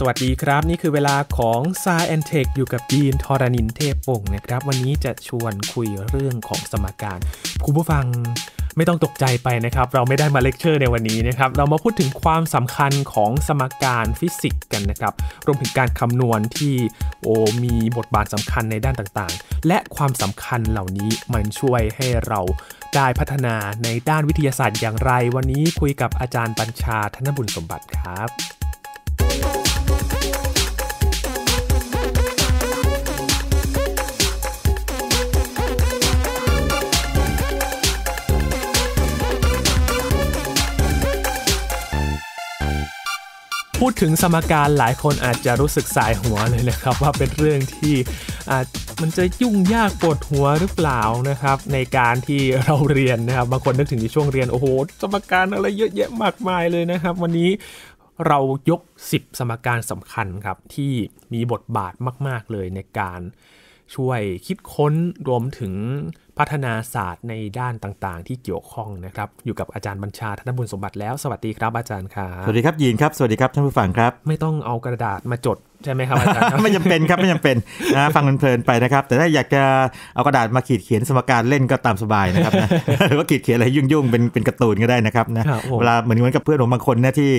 สวัสดีครับ นี่คือเวลาของ s ายแอนเทคอยู่กับดีนทอรานินเทพปงนะครับ วันนี้จะชวนคุยเรื่องของสมการคุณผู้ฟังไม่ต้องตกใจไปนะครับ เราไม่ได้มาเลคเชอร์ในวันนี้นะครับ เรามาพูดถึงความสำคัญของสมการฟิสิกส์กันนะครับ รวมถึงการคำนวณที่โอมีบทบาทสำคัญในด้านต่าง ๆ และความสำคัญเหล่านี้มันช่วยให้เราได้พัฒนาในด้านวิทยาศาสตร์อย่างไร วันนี้คุยกับอาจารย์บัญชาธนบุญสมบัติครับพูดถึงสมการหลายคนอาจจะรู้สึกสายหัวเลยนะครับ ว่าเป็นเรื่องที่อาจมันจะยุ่งยากปวดหัวหรือเปล่านะครับ ในการที่เราเรียนนะครับบางคนนึกถึงในช่วงเรียนโอ้โหสมการอะไรเยอะแยะมากมายเลยนะครับ วันนี้เรายก10สมการสำคัญครับที่มีบทบาทมาก ๆ เลยในการช่วยคิดค้นรวมถึงพัฒนาศาสตร์ในด้านต่างๆ ที่เกี่ยวข้องนะครับ อยู่กับอาจารย์บัญชาธนบุญสมบัติแล้ว สวัสดีครับ อาจารย์ครับสวัสดีครับยีนครับ สวัสดีครับ ท่านผู้ฟังครับไม่ต้องเอากระดาษมาจดใช่ไหมครับอาจารย์ไม่จำเป็นครับไม่จำเป็นนะฟังเพลินๆไปนะครับแต่ถ้าอยากจะเอากระดาษมาขีดเขียนสมการเล่นก็ตามสบายนะครับนะหรือว่าขีดเขียนอะไรยุ่งๆเป็นเป็นกระตูนก็ได้นะครับนะเวลาเหมือนเหมือนกับเพื่อนผมบางคนนะที่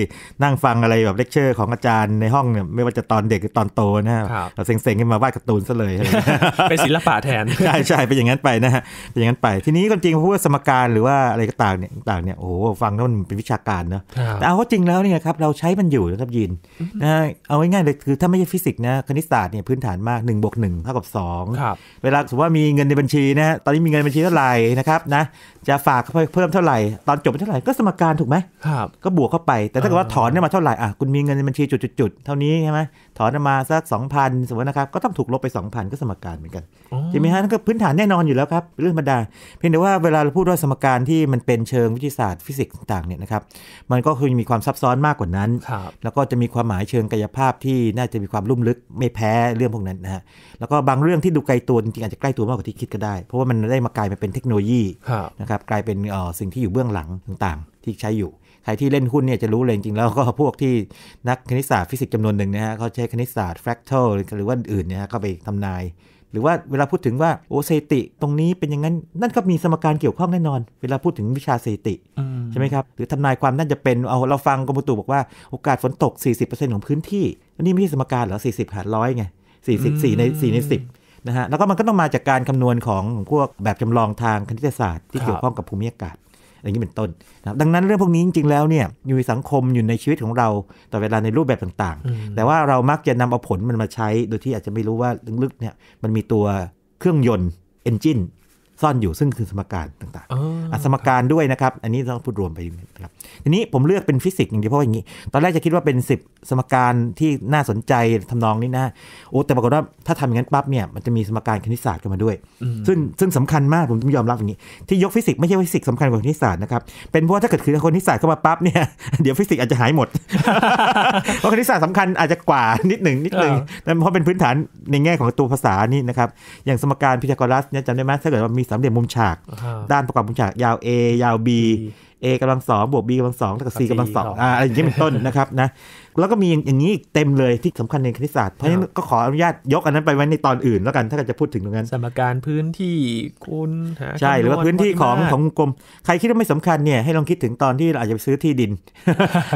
นั่งฟังอะไรแบบเลคเชอร์ของอาจารย์ในห้องเนี่ยไม่ว่าจะตอนเด็กหรือตอนโตนะเราเซ็งๆกันมาวาดกระตูนซะเลยเป็นศิลปะแทน ใช่ใช่เป็นอย่างนั้นไปนะฮะเป็นอย่างนั้นไปทีนี้ก็จริงพูดว่าสมการหรือว่าอะไรก็ต่างเนี่ยต่างเนี่ยโอ้โหฟังแล้วมันเป็นวิชาการเนาะแต่เอาจริงแล้วเนี่ยครับเราใช้มันอยู่นะครับยินนะเอาง่ายๆเลยคือถ้าไม่ใช่ฟิสิกส์นะคณิตศาสตร์เนี่ยพื้นฐานมาก1นบวกหเท่ากับ2เวลาสมมติว่ามีเงินในบัญชีนะตอนนี้มีเงินในบัญชีเท่าไหร่นะครับนะจะฝากเพิ่มเท่าไหร่ตอนจบเท่าไหร่ก็สมการถูกไหมครับก็บวกเข้าไปแต่ถ้าเกิดว่าถอนได้มาเท่าไหร่อ่ะคุณมีเงินในบัญชีจุดๆเท่านี้ใช่ไหมถอนมาสัก2,000สมมตินะครับก็ต้องถูกลบไป2,000ก็สมการเหมือนกันใช่ไหมฮะนั่นก็พื้นฐานแน่นอนอยู่แล้วครับเรื่องธรรมดา เพียงแต่ว่าเวลาเราพูดว่าสมการที่มันเป็นเชิงวิทยาศาสตร์ฟิสิกส์ต่างเนี่ยนะครับมันก็คือมีความซับซ้อนมากกว่านั้น แล้วก็จะมีความหมายเชิงกายภาพที่น่าจะมีความลุ่มลึกไม่แพ้เรื่องพวกนั้นนะฮะ แล้วก็บางเรื่องที่ดูไกลตัวจริงๆอาจจะใกล้ตัวมากกว่าที่คิดก็ได้ เพราะว่ามันได้มากลายมาเป็นเทคโนโลยีนะครับกลายเป็นสิ่งที่อยู่เบื้องหลังต่างๆ ที่ใช้อยู่ ใครที่เล่นหุ้นเนี่ยจะรู้เลยจริงๆแล้ว ก็พวกที่นักคณิตศาสตร์ฟิสิกส์จำนวนหนึ่งนะฮะเขาใช้คณิตศาสตร์แฟกทัลหรือว่าอื่นเนี่ยฮะเขไปทำนายหรือว่าเวลาพูดถึงว่า โอเซติ ตรงนี้เป็นอย่างนั้น นั่นก็มีสมการเกี่ยวข้องแน่นอน เวลาพูดถึงวิชาเซติ ใช่ไหมครับ หรือทำนายความน่าจะเป็น เอาเราฟังกรมตุบอกว่าโอกาสฝนตก 40%ของพื้นที่อันนี้ไม่ใช่สมการหรอ 40หารร้อยไง 40 4 ใน 4 ใน 10 นะฮะ แล้วก็มันก็ต้องมาจากการคำนวณของพวกแบบจำลองทางคณิตศาสตร์ที่เกี่ยวข้องกับภูมิอากาศอย่างนี้เป็นต้นนะดังนั้นเรื่องพวกนี้จริง ๆ แล้วเนี่ยอยู่ในสังคมอยู่ในชีวิตของเรา ต่อเวลาในรูปแบบต่างๆ แต่ว่าเรามักจะนำเอาผลมันมาใช้ โดยที่อาจจะไม่รู้ว่าลึกๆ เนี่ยมันมีตัวเครื่องยนต์เอนจินซ่อนอยู่ซึ่งคือสมการต่างๆสมการด้วยนะครับ อันนี้ต้องพูดรวมไปนะครับทีนี้ผมเลือกเป็นฟิสิกส์อย่างเดียวเพราะอย่างนี้ตอนแรกจะคิดว่าเป็น 10 สมการที่น่าสนใจทำนองนี้นะโอ้แต่ปรากฏว่าถ้าทำอย่างนั้นปั๊บเนี่ยมันจะมีสมการคณิตศาสตร์กันมาด้วย ซึ่งซึ่งสำคัญมาก ผมต้องยอมรับอย่างนี้ที่ยกฟิสิกส์ไม่ใช่ฟิสิกส์สำคัญกว่าคณิตศาสตร์นะครับเป็นเพราะถ้าเกิดคือคณิตศาสตร์เข้ามาปั๊บเนี่ยเดี๋ยวฟิสิกส์อาจจะหายหมดเพราะคณิตศาสตร์สำคัญอาจจะกว่านิดหนึ่งนิดหนึ่งแต่เพราะเป็นพื้นฐานในแง่ของตัวภาษานี่นะครับอย่างสมการพีทาโกรัสเนี่ยจำได้ไหมถ้าเกิดว่ามีสามเหลี่ยมมุมฉาก ด้านประกอบมุมฉากยาว a ยาว b a กำลังสองบวก b กำลังสองเท่ากับ c กำลังสองอะไรอย่างนี้เป็นต้นนะครับนะแล้วก็มีอย่างนี้อีกเต็มเลยที่สำคัญในคณิตศาสตร์เพราะฉะนั้นก็ขออนุญาตยกอันนั้นไปไว้ในตอนอื่น แล้วกันถ้าจะพูดถึงตรงนั้นสมการพื้นที่คูณใช่หรือว่าพื้นที่ของของกลม ใครคิดว่าไม่สำคัญเนี่ยให้ลองคิดถึงตอนที่เราอาจจะไปซื้อที่ดิน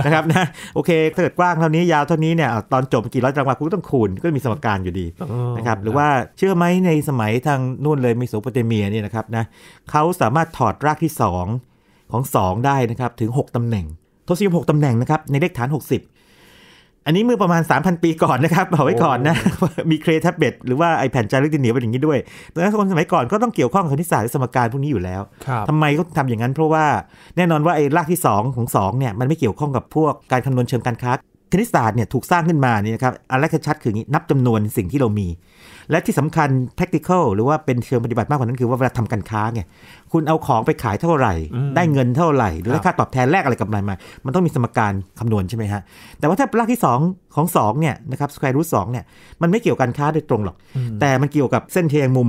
นะครับนะโอเคถ้าเกิดกว้างเท่านี้ยาวเท่านี้เนี่ยตอนจบกี่ร้อยตารางวาคุณต้องคูณก็มีสมการอยู่ดีนะครับหรือว่าเชื่อไหมในสมัยทางนู่นเลยมีโสโปเตเมียเนี่ยนะครับนะเขาสามารถถอดรากที่ 2ของ 2 ได้นะครับ ถึง 6ตำแหน่งทศนิยม6ตำแหน่งนะครับ ในเลขฐาน 60 อันนี้เมื่อประมาณ 3,000 ปีก่อนนะครับเอาไว้ก่อนนะ มีเครทับเบ็ตหรือว่าไอแผ่นจารึกดินเหนียวเป็นอย่างนี้ด้วยดังนั้นคนสมัยก่อนก็ต้องเกี่ยวข้องกับคณิตศาสตร์และสมการพวกนี้อยู่แล้ว ทำไมเขาทาอย่างนั้นเพราะว่าแน่นอนว่าไอรากที่ 2 ของ2เนี่ยมันไม่เกี่ยวข้องกับพวกการคำนวณเชิงการค้าคณิตศาสตร์เนี่ยถูกสร้างขึ้นมาเนี่ยครับอันแรกชัดคือนี้นับจำนวนสิ่งที่เรามีและที่สำคัญ practical หรือว่าเป็นเชิงปฏิบัติมากกว่านั้นคือว่าเวลาทำการค้าไง คุณเอาของไปขายเท่าไหร่ ได้เงินเท่าไหร่หรือค่าตอบแทนแลกอะไรกับอะไรมา มันต้องมีสมการคำนวณใช่ไหมฮะ แต่ว่าถ้ารากที่ 2 ของ2เนี่ยนะครับ square root 2เนี่ย มันไม่เกี่ยวกับการค้าโดยตรงหรอก แต่มันเกี่ยวกับเส้นเทียงมุม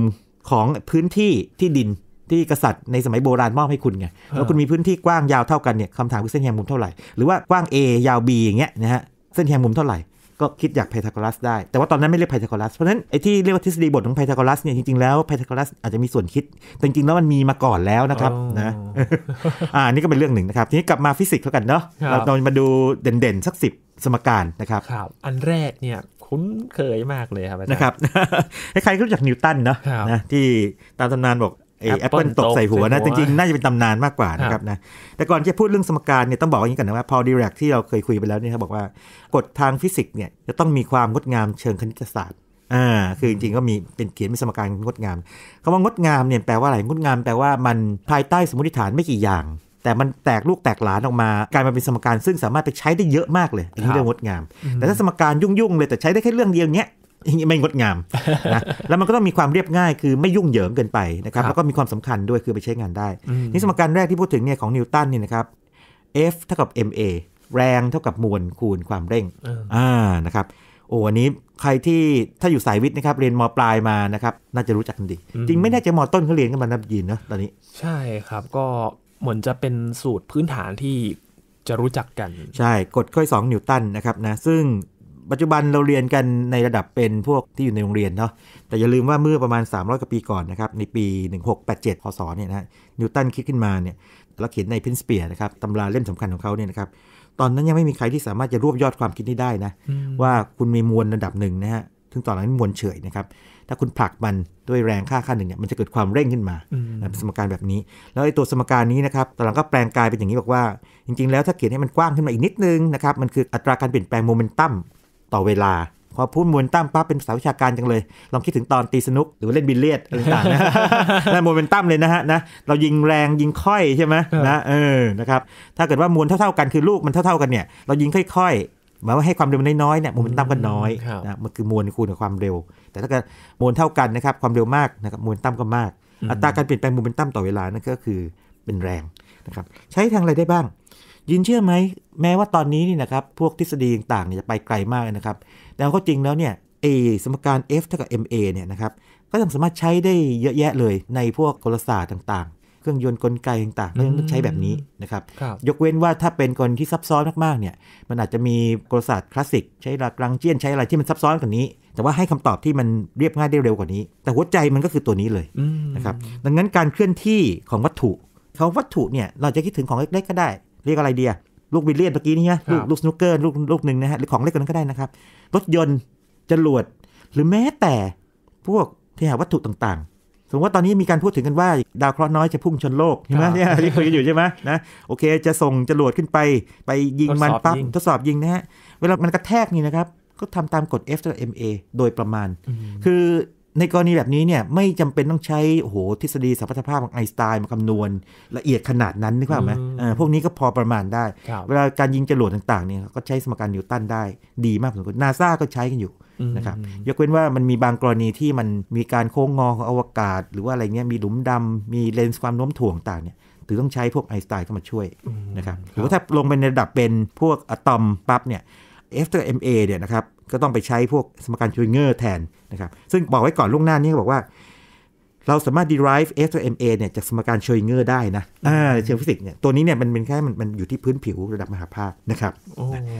ของพื้นที่ที่ดินที่กษัตริย์ในสมัยโบราณมอบให้คุณไงแล้วคุณมีพื้นที่กว้างยาวเท่ากันเนี่ยคำถามคือเส้นแหงมุมเท่าไหร่ หรือว่ากว้าง A ยาว B อย่างเงี้ยนะฮะ เส้นแหงมุมเท่าไหร่ก็คิดอยากไพทาโกรัสได้ แต่ว่าตอนนั้นไม่เรียกไพทาโกรัสเพราะฉะนั้นไอ้ที่เรียกว่าทฤษฎีบทของไพทาโกรัสเนี่ยจริงๆแล้วไพทาโกรัสอาจจะมีส่วนคิดแต่จริงๆแล้วมันมีมาก่อนแล้วนะครับนะอ่านี่ก็เป็นเรื่องหนึ่งนะครับทีนี้กลับมาฟิสิกส์เล้กันเนาะเราลองมาดูเด่นๆสักสิบสมการนะครับครับอันแรกเนี่ยคุ้นเคยมากเลยครับนะครับใครรู้จักนิวตันเนาะนะที่ตามตำนานบอกไอแอปเปิลตกใส่หัวนะ จริง ๆ น่าจะเป็นตำนานมากกว่านะครับนะแต่ก่อนจะพูดเรื่องสมการเนี่ยต้องบอกอย่างนี้ก่อนนะว่าพอดีแรกที่เราเคยคุยไปแล้วเนี่ยเขาบอกว่ากฎทางฟิสิกส์เนี่ยจะต้องมีความงดงามเชิงคณิตศาสตร์อ่าคือจริงๆ ก็มีเป็นเขียนเป็นสมการงดงามคำว่างดงามเนี่ยแปลว่าอะไร งดงามแปลว่ามันภายใต้สมมติฐานไม่กี่อย่าง แต่มันแตกลูกแตกหลานออกมากลายมาเป็นสมการซึ่งสามารถไปใช้ได้เยอะมากเลยอันนี้เรื่องงดงาม แต่ถ้าสมการยุ่งๆเลยแต่ใช้ได้แค่เรื่องเดียวเนี้ยไม่งดงามนะแล้วมันก็ต้องมีความเรียบง่าย คือไม่ยุ่งเหยิงเกินไปนะครับ แล้วก็มีความสำคัญด้วยคือไปใช้งานได้ นี่สมการแรกที่พูดถึงเนี่ยของนิวตันเนี่ยนะครับ F เท่ากับ ma แรงเท่ากับมวลคูณความเร่ง อ่านะครับ โอ้อันนี้ใครที่ถ้าอยู่สายวิทย์นะครับ เรียนมปลายมานะครับ น่าจะรู้จักกันดี จริงไม่แน่ใจมต้นเขาเรียนกันมานับยินนะตอนนี้ ใช่ครับก็เหมือนจะเป็นสูตรพื้นฐานที่จะรู้จักกัน ใช่กฎข้อสองนิวตันนะครับนะซึ่งปัจจุบันเราเรียนกันในระดับเป็นพวกที่อยู่ในโรงเรียนเนาะ แต่อย่าลืมว่าเมื่อประมาณ 300กว่าปีก่อนนะครับ ในปี 1687พศเนี่ยนะ นิวตันคิดขึ้นมาเนี่ยแล้วเขียนในพินสเปียนะครับตำราเล่มสำคัญของเขาเนี่ยนะครับ ตอนนั้นยังไม่มีใครที่สามารถจะรวบยอดความคิดนี้ได้นะว่าคุณมีมวลระดับหนึ่งนะฮะถึงตอนนั้นมวลเฉยนะครับถ้าคุณผลักมันด้วยแรงค่าค่าหนึ่งเนี่ยมันจะเกิดความเร่งขึ้นมาสมการแบบนี้แล้วไอ้ตัวสมการนี้นะครับตอนหลังก็แปลงกายเป็นอย่างนี้บอกว่าจริงๆ แล้วถ้าเขียนให้มันกว้างขึ้นมาอีกนิดนึงนะครับมันคืออัตราการเปลี่ยนแปลงโมเมนตัมต่อเวลา พอพูดมวลตั้มปั๊บเป็นสาวิชาการจังเลย ลองคิดถึงตอนตีสนุกหรือเล่นบิลเลียดอะไรต่างๆนะนั่นโมเมนตั้มเลยนะฮะนะ เรายิงแรงยิงค่อยใช่ไหมนะเออนะครับ ถ้าเกิดว่ามวลเท่าๆกันคือลูกมันเท่าๆกันเนี่ย เรายิงค่อยๆ หมายว่าให้ความเร็วน้อยๆเนี่ยโมเมนตัมก็น้อยนะ มันคือมวลคูณกับความเร็ว แต่ถ้าเกิดมวลเท่ากันนะครับความเร็วมากนะครับมวลตั้มก็มาก อัตราการเปลี่ยนแปลงโมเมนตัมต่อเวลานั่นก็คือเป็นแรงนะครับใช้ทางอะไรได้บ้างยินเชื่อไหม แม้ว่าตอนนี้นี่นะครับ พวกทฤษฎีต่างๆเนี่ยจะไปไกลมากนะครับ แต่ก็จริงแล้วเนี่ยเอสมการ F เท่ากับ ma เนี่ยนะครับ ก็ยังสามารถใช้ได้เยอะแยะเลยในพวกกลศาสตร์ต่าง ๆ เครื่องยนต์กลไกต่างๆก็ยัง้ใช้แบบนี้นะครับ ยกเว้นว่าถ้าเป็นกลที่ซับซ้อนมากๆเนี่ย มันอาจจะมีกลศาสตร์คลาสสิกใช้หลักลังเจียนใช้อะไรที่มันซับซ้อนกว่านี้ แต่ว่าให้คำตอบที่มันเรียบง่ายได้เร็วกว่านี้ แต่หัวใจมันก็คือตัวนี้เลยนะครับ ดังนั้นการเคลื่อนที่ของวัตถุคำวัตถุเนี่ย เราจะคิดถึงของเล็กๆก็ได้เรียกอะไรเดียลูกบิลเลียนเมื่อกี้นี่ฮะลูกลูกสนกเกอร์ลูกลูกหนึ่งนะฮะหรือของเล็กกว่านั้นก็ได้นะครับรถยนต์ จรวดหรือแม้แต่พวกที่หาวัตถุต่างๆสมมติว่าตอนนี้มีการพูดถึงกันว่า ดาวเคราะห์น้อยจะพุ่งชนโลกใช่ไหมเนี่ยที่คยกันอยู่ใช่ไหมนะโอเค จะส่งจรวดขึ้นไปไปยิงมันปั๊บทดสอบยิงนะฮะเวลามันกระแทกนี่นะครับก็ทำตามกฎ F ต่อ MA โดยประมาณ คือในกรณีแบบนี้เนี่ยไม่จำเป็นต้องใช้โอ้โหทฤษฎีสัมพัทธภาพของไอน์สไตน์มาคำนวณละเอียดขนาดนั้นนึกภาพไหมพวกนี้ก็พอประมาณได้ เวลาการยิงจรวดต่างๆเนี่ยก็ใช้สมการนิวตันได้ดีมากสมควรนาซาก็ใช้กันอยู่นะครับยกเว้นว่ามันมีบางกรณีที่มันมีการโค้งงอของอวกาศ หรือว่าอะไรเงี้ยมีหลุมดำ มีเลนส์ความโน้มถ่วงต่างเนี่ยถือต้องใช้พวกไอน์สไตน์เข้ามาช่วยนะครับหรือว่าถ้าลงไปในระดับเป็นพวกอะตอมปั๊บเนี่ยอ f เ e อ MA เนี่ยนะครับก็ต้องไปใช้พวกสมการชูเงอร์แทนนะครับ ซึ่งบอกไว้ก่อนล่วงหน้านี่บอกว่า เราสามารถ derive อ f t e อ MA เนี่ยจากสมการชูเงอร์ได้นะเชิงฟิสิกส์เนี่ยตัวนี้เนี่ยมันเป็นแค่มันอยู่ที่พื้นผิวระดับมหาภาคนะครับ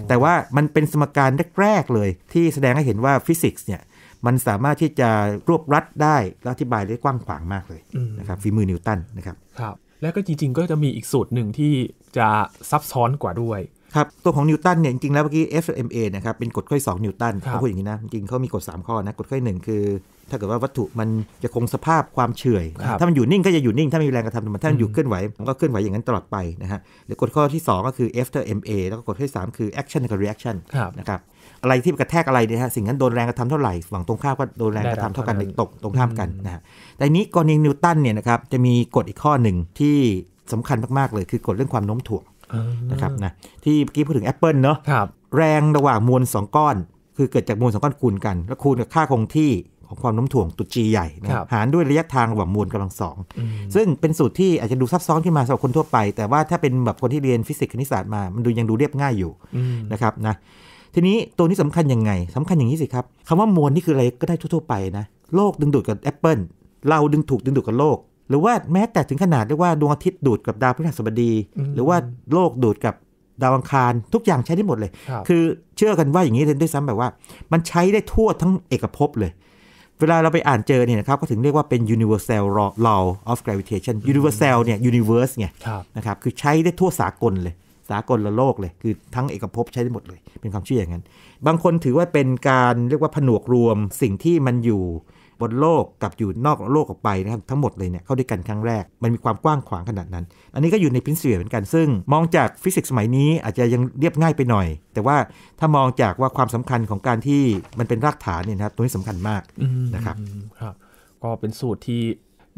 แต่ว่ามันเป็นสมการแรกๆเลย ที่แสดงให้เห็นว่าฟิสิกส์เนี่ยมันสามารถที่จะรวบรัดได้อธิบายได้กว้างขวางมากเลยนะครับฝีมือนิวตันนะครับครับและก็จริง ๆก็จะมีอีกสูตรหนึ่งที่จะซับซ้อนกว่าด้วยครับตัวของนิวตันเนี่ยจริงๆแล้วเมื่อกี้ FMA นะครับเป็นกฎข้อ2นิวตันเขาพูดอย่างนี้นะจริงเขามีกฎ3ข้อ นะกฎข้อ1คือถ้าเกิดว่าวัตถุมันจะคงสภาพความเฉยถ้ามันอยู่นิ่งก็จะอยู่นิ่ง ถ้ามีแรงกระทำมันถ้ามันอยู่เคลื่อนไหวมันก็เคลื่อนไหวอย่างนั้นตลอดไป นะฮะหรือกฎข้อที่ 2 ก็คือ F เ MA แล้วก็กฎข้อ3คือ action กับ reaction นะครับอะไรที่กระแทกอะไรเนี่ยฮะสิ่งนั้นโดนแรงกระทำเท่าไหร่ฝั่งตรงข้ามก็โดนแรงกระทำเท่ากันตกตรงข้ามกันนะฮะแต่นี้กรณีนิวตันเนี่ยนะครับจะมีกฎอีกข้อหนึ่งที่สำคัญมากๆเลยคือกฎเรื่องความโน้มถ่วงนะครับนะที่เมื่อกี้พูดถึง Apple เนาะแรงระหว่างมวล2ก้อน คือเกิดจากมวล2ก้อนคูณกัน แล้วคูณกับค่าคงที่ของความโน้มถ่วงตุจีใหญ่นะหารด้วยระยะทางระหว่างมวลกำลังสองซึ่งเป็นสูตรที่อาจจะดูซับซ้อนขึ้นมาสำหรับคนทั่วไป แต่ว่าถ้าเป็นแบบคนที่เรียนฟิสิกส์คณิตศาสตร์มา มันดูยังดูเรียบง่ายอยู่นะครับนะทีนี้ตัวนี้สำคัญยังไงสำคัญอย่างนี้สิครับคำว่ามวลนี่คืออะไรก็ได้ทั่ว ๆไปนะโลกดึงดูดกับแอปเปิลเราดึงถูกดึงดูดกับโลกหรือว่า แม้แต่ถึงขนาด เรียกว่าดวงอาทิตย์ดูดกับดาวพฤหัสบดี หรือว่าโลกดูดกับดาวอังคารทุกอย่างใช้ได้หมดเลยคคือเชื่อกันว่าอย่างนี้เลยด้วยซ้ำแบบว่า มันใช้ได้ทั่วทั้งเอกภพเลย เวลาเราไปอ่านเจอเนี่ยนะครับก็ถึงเรียกว่าเป็น universal law of gravitation universal เนี่ย universe เนี่ยนะครับคือใช้ได้ทั่วสากลเลย สากลละโลกเลย คือทั้งเอกภพใช้ได้หมดเลย เป็นความเชื่ออย่างนั้นบางคนถือว่าเป็นการเรียกว่าผนวกรวมสิ่งที่มันอยู่บนโลกกับอยู่นอกโลกออกไปนะครับทั้งหมดเลยเนี่ยเข้าด้วยกันครั้งแรก มันมีความกว้างขวางขนาดนั้น อันนี้ก็อยู่ในพินเสียเหมือนกันซึ่ง มองจากฟิสิกส์สมัยนี้อาจจะยังเรียบง่ายไปหน่อย แต่ว่าถ้ามองจากว่าความสำคัญของการที่มันเป็นรากฐานเนี่ยนะตัวนี้สำคัญมากนะครับครับก็เป็นสูตรที่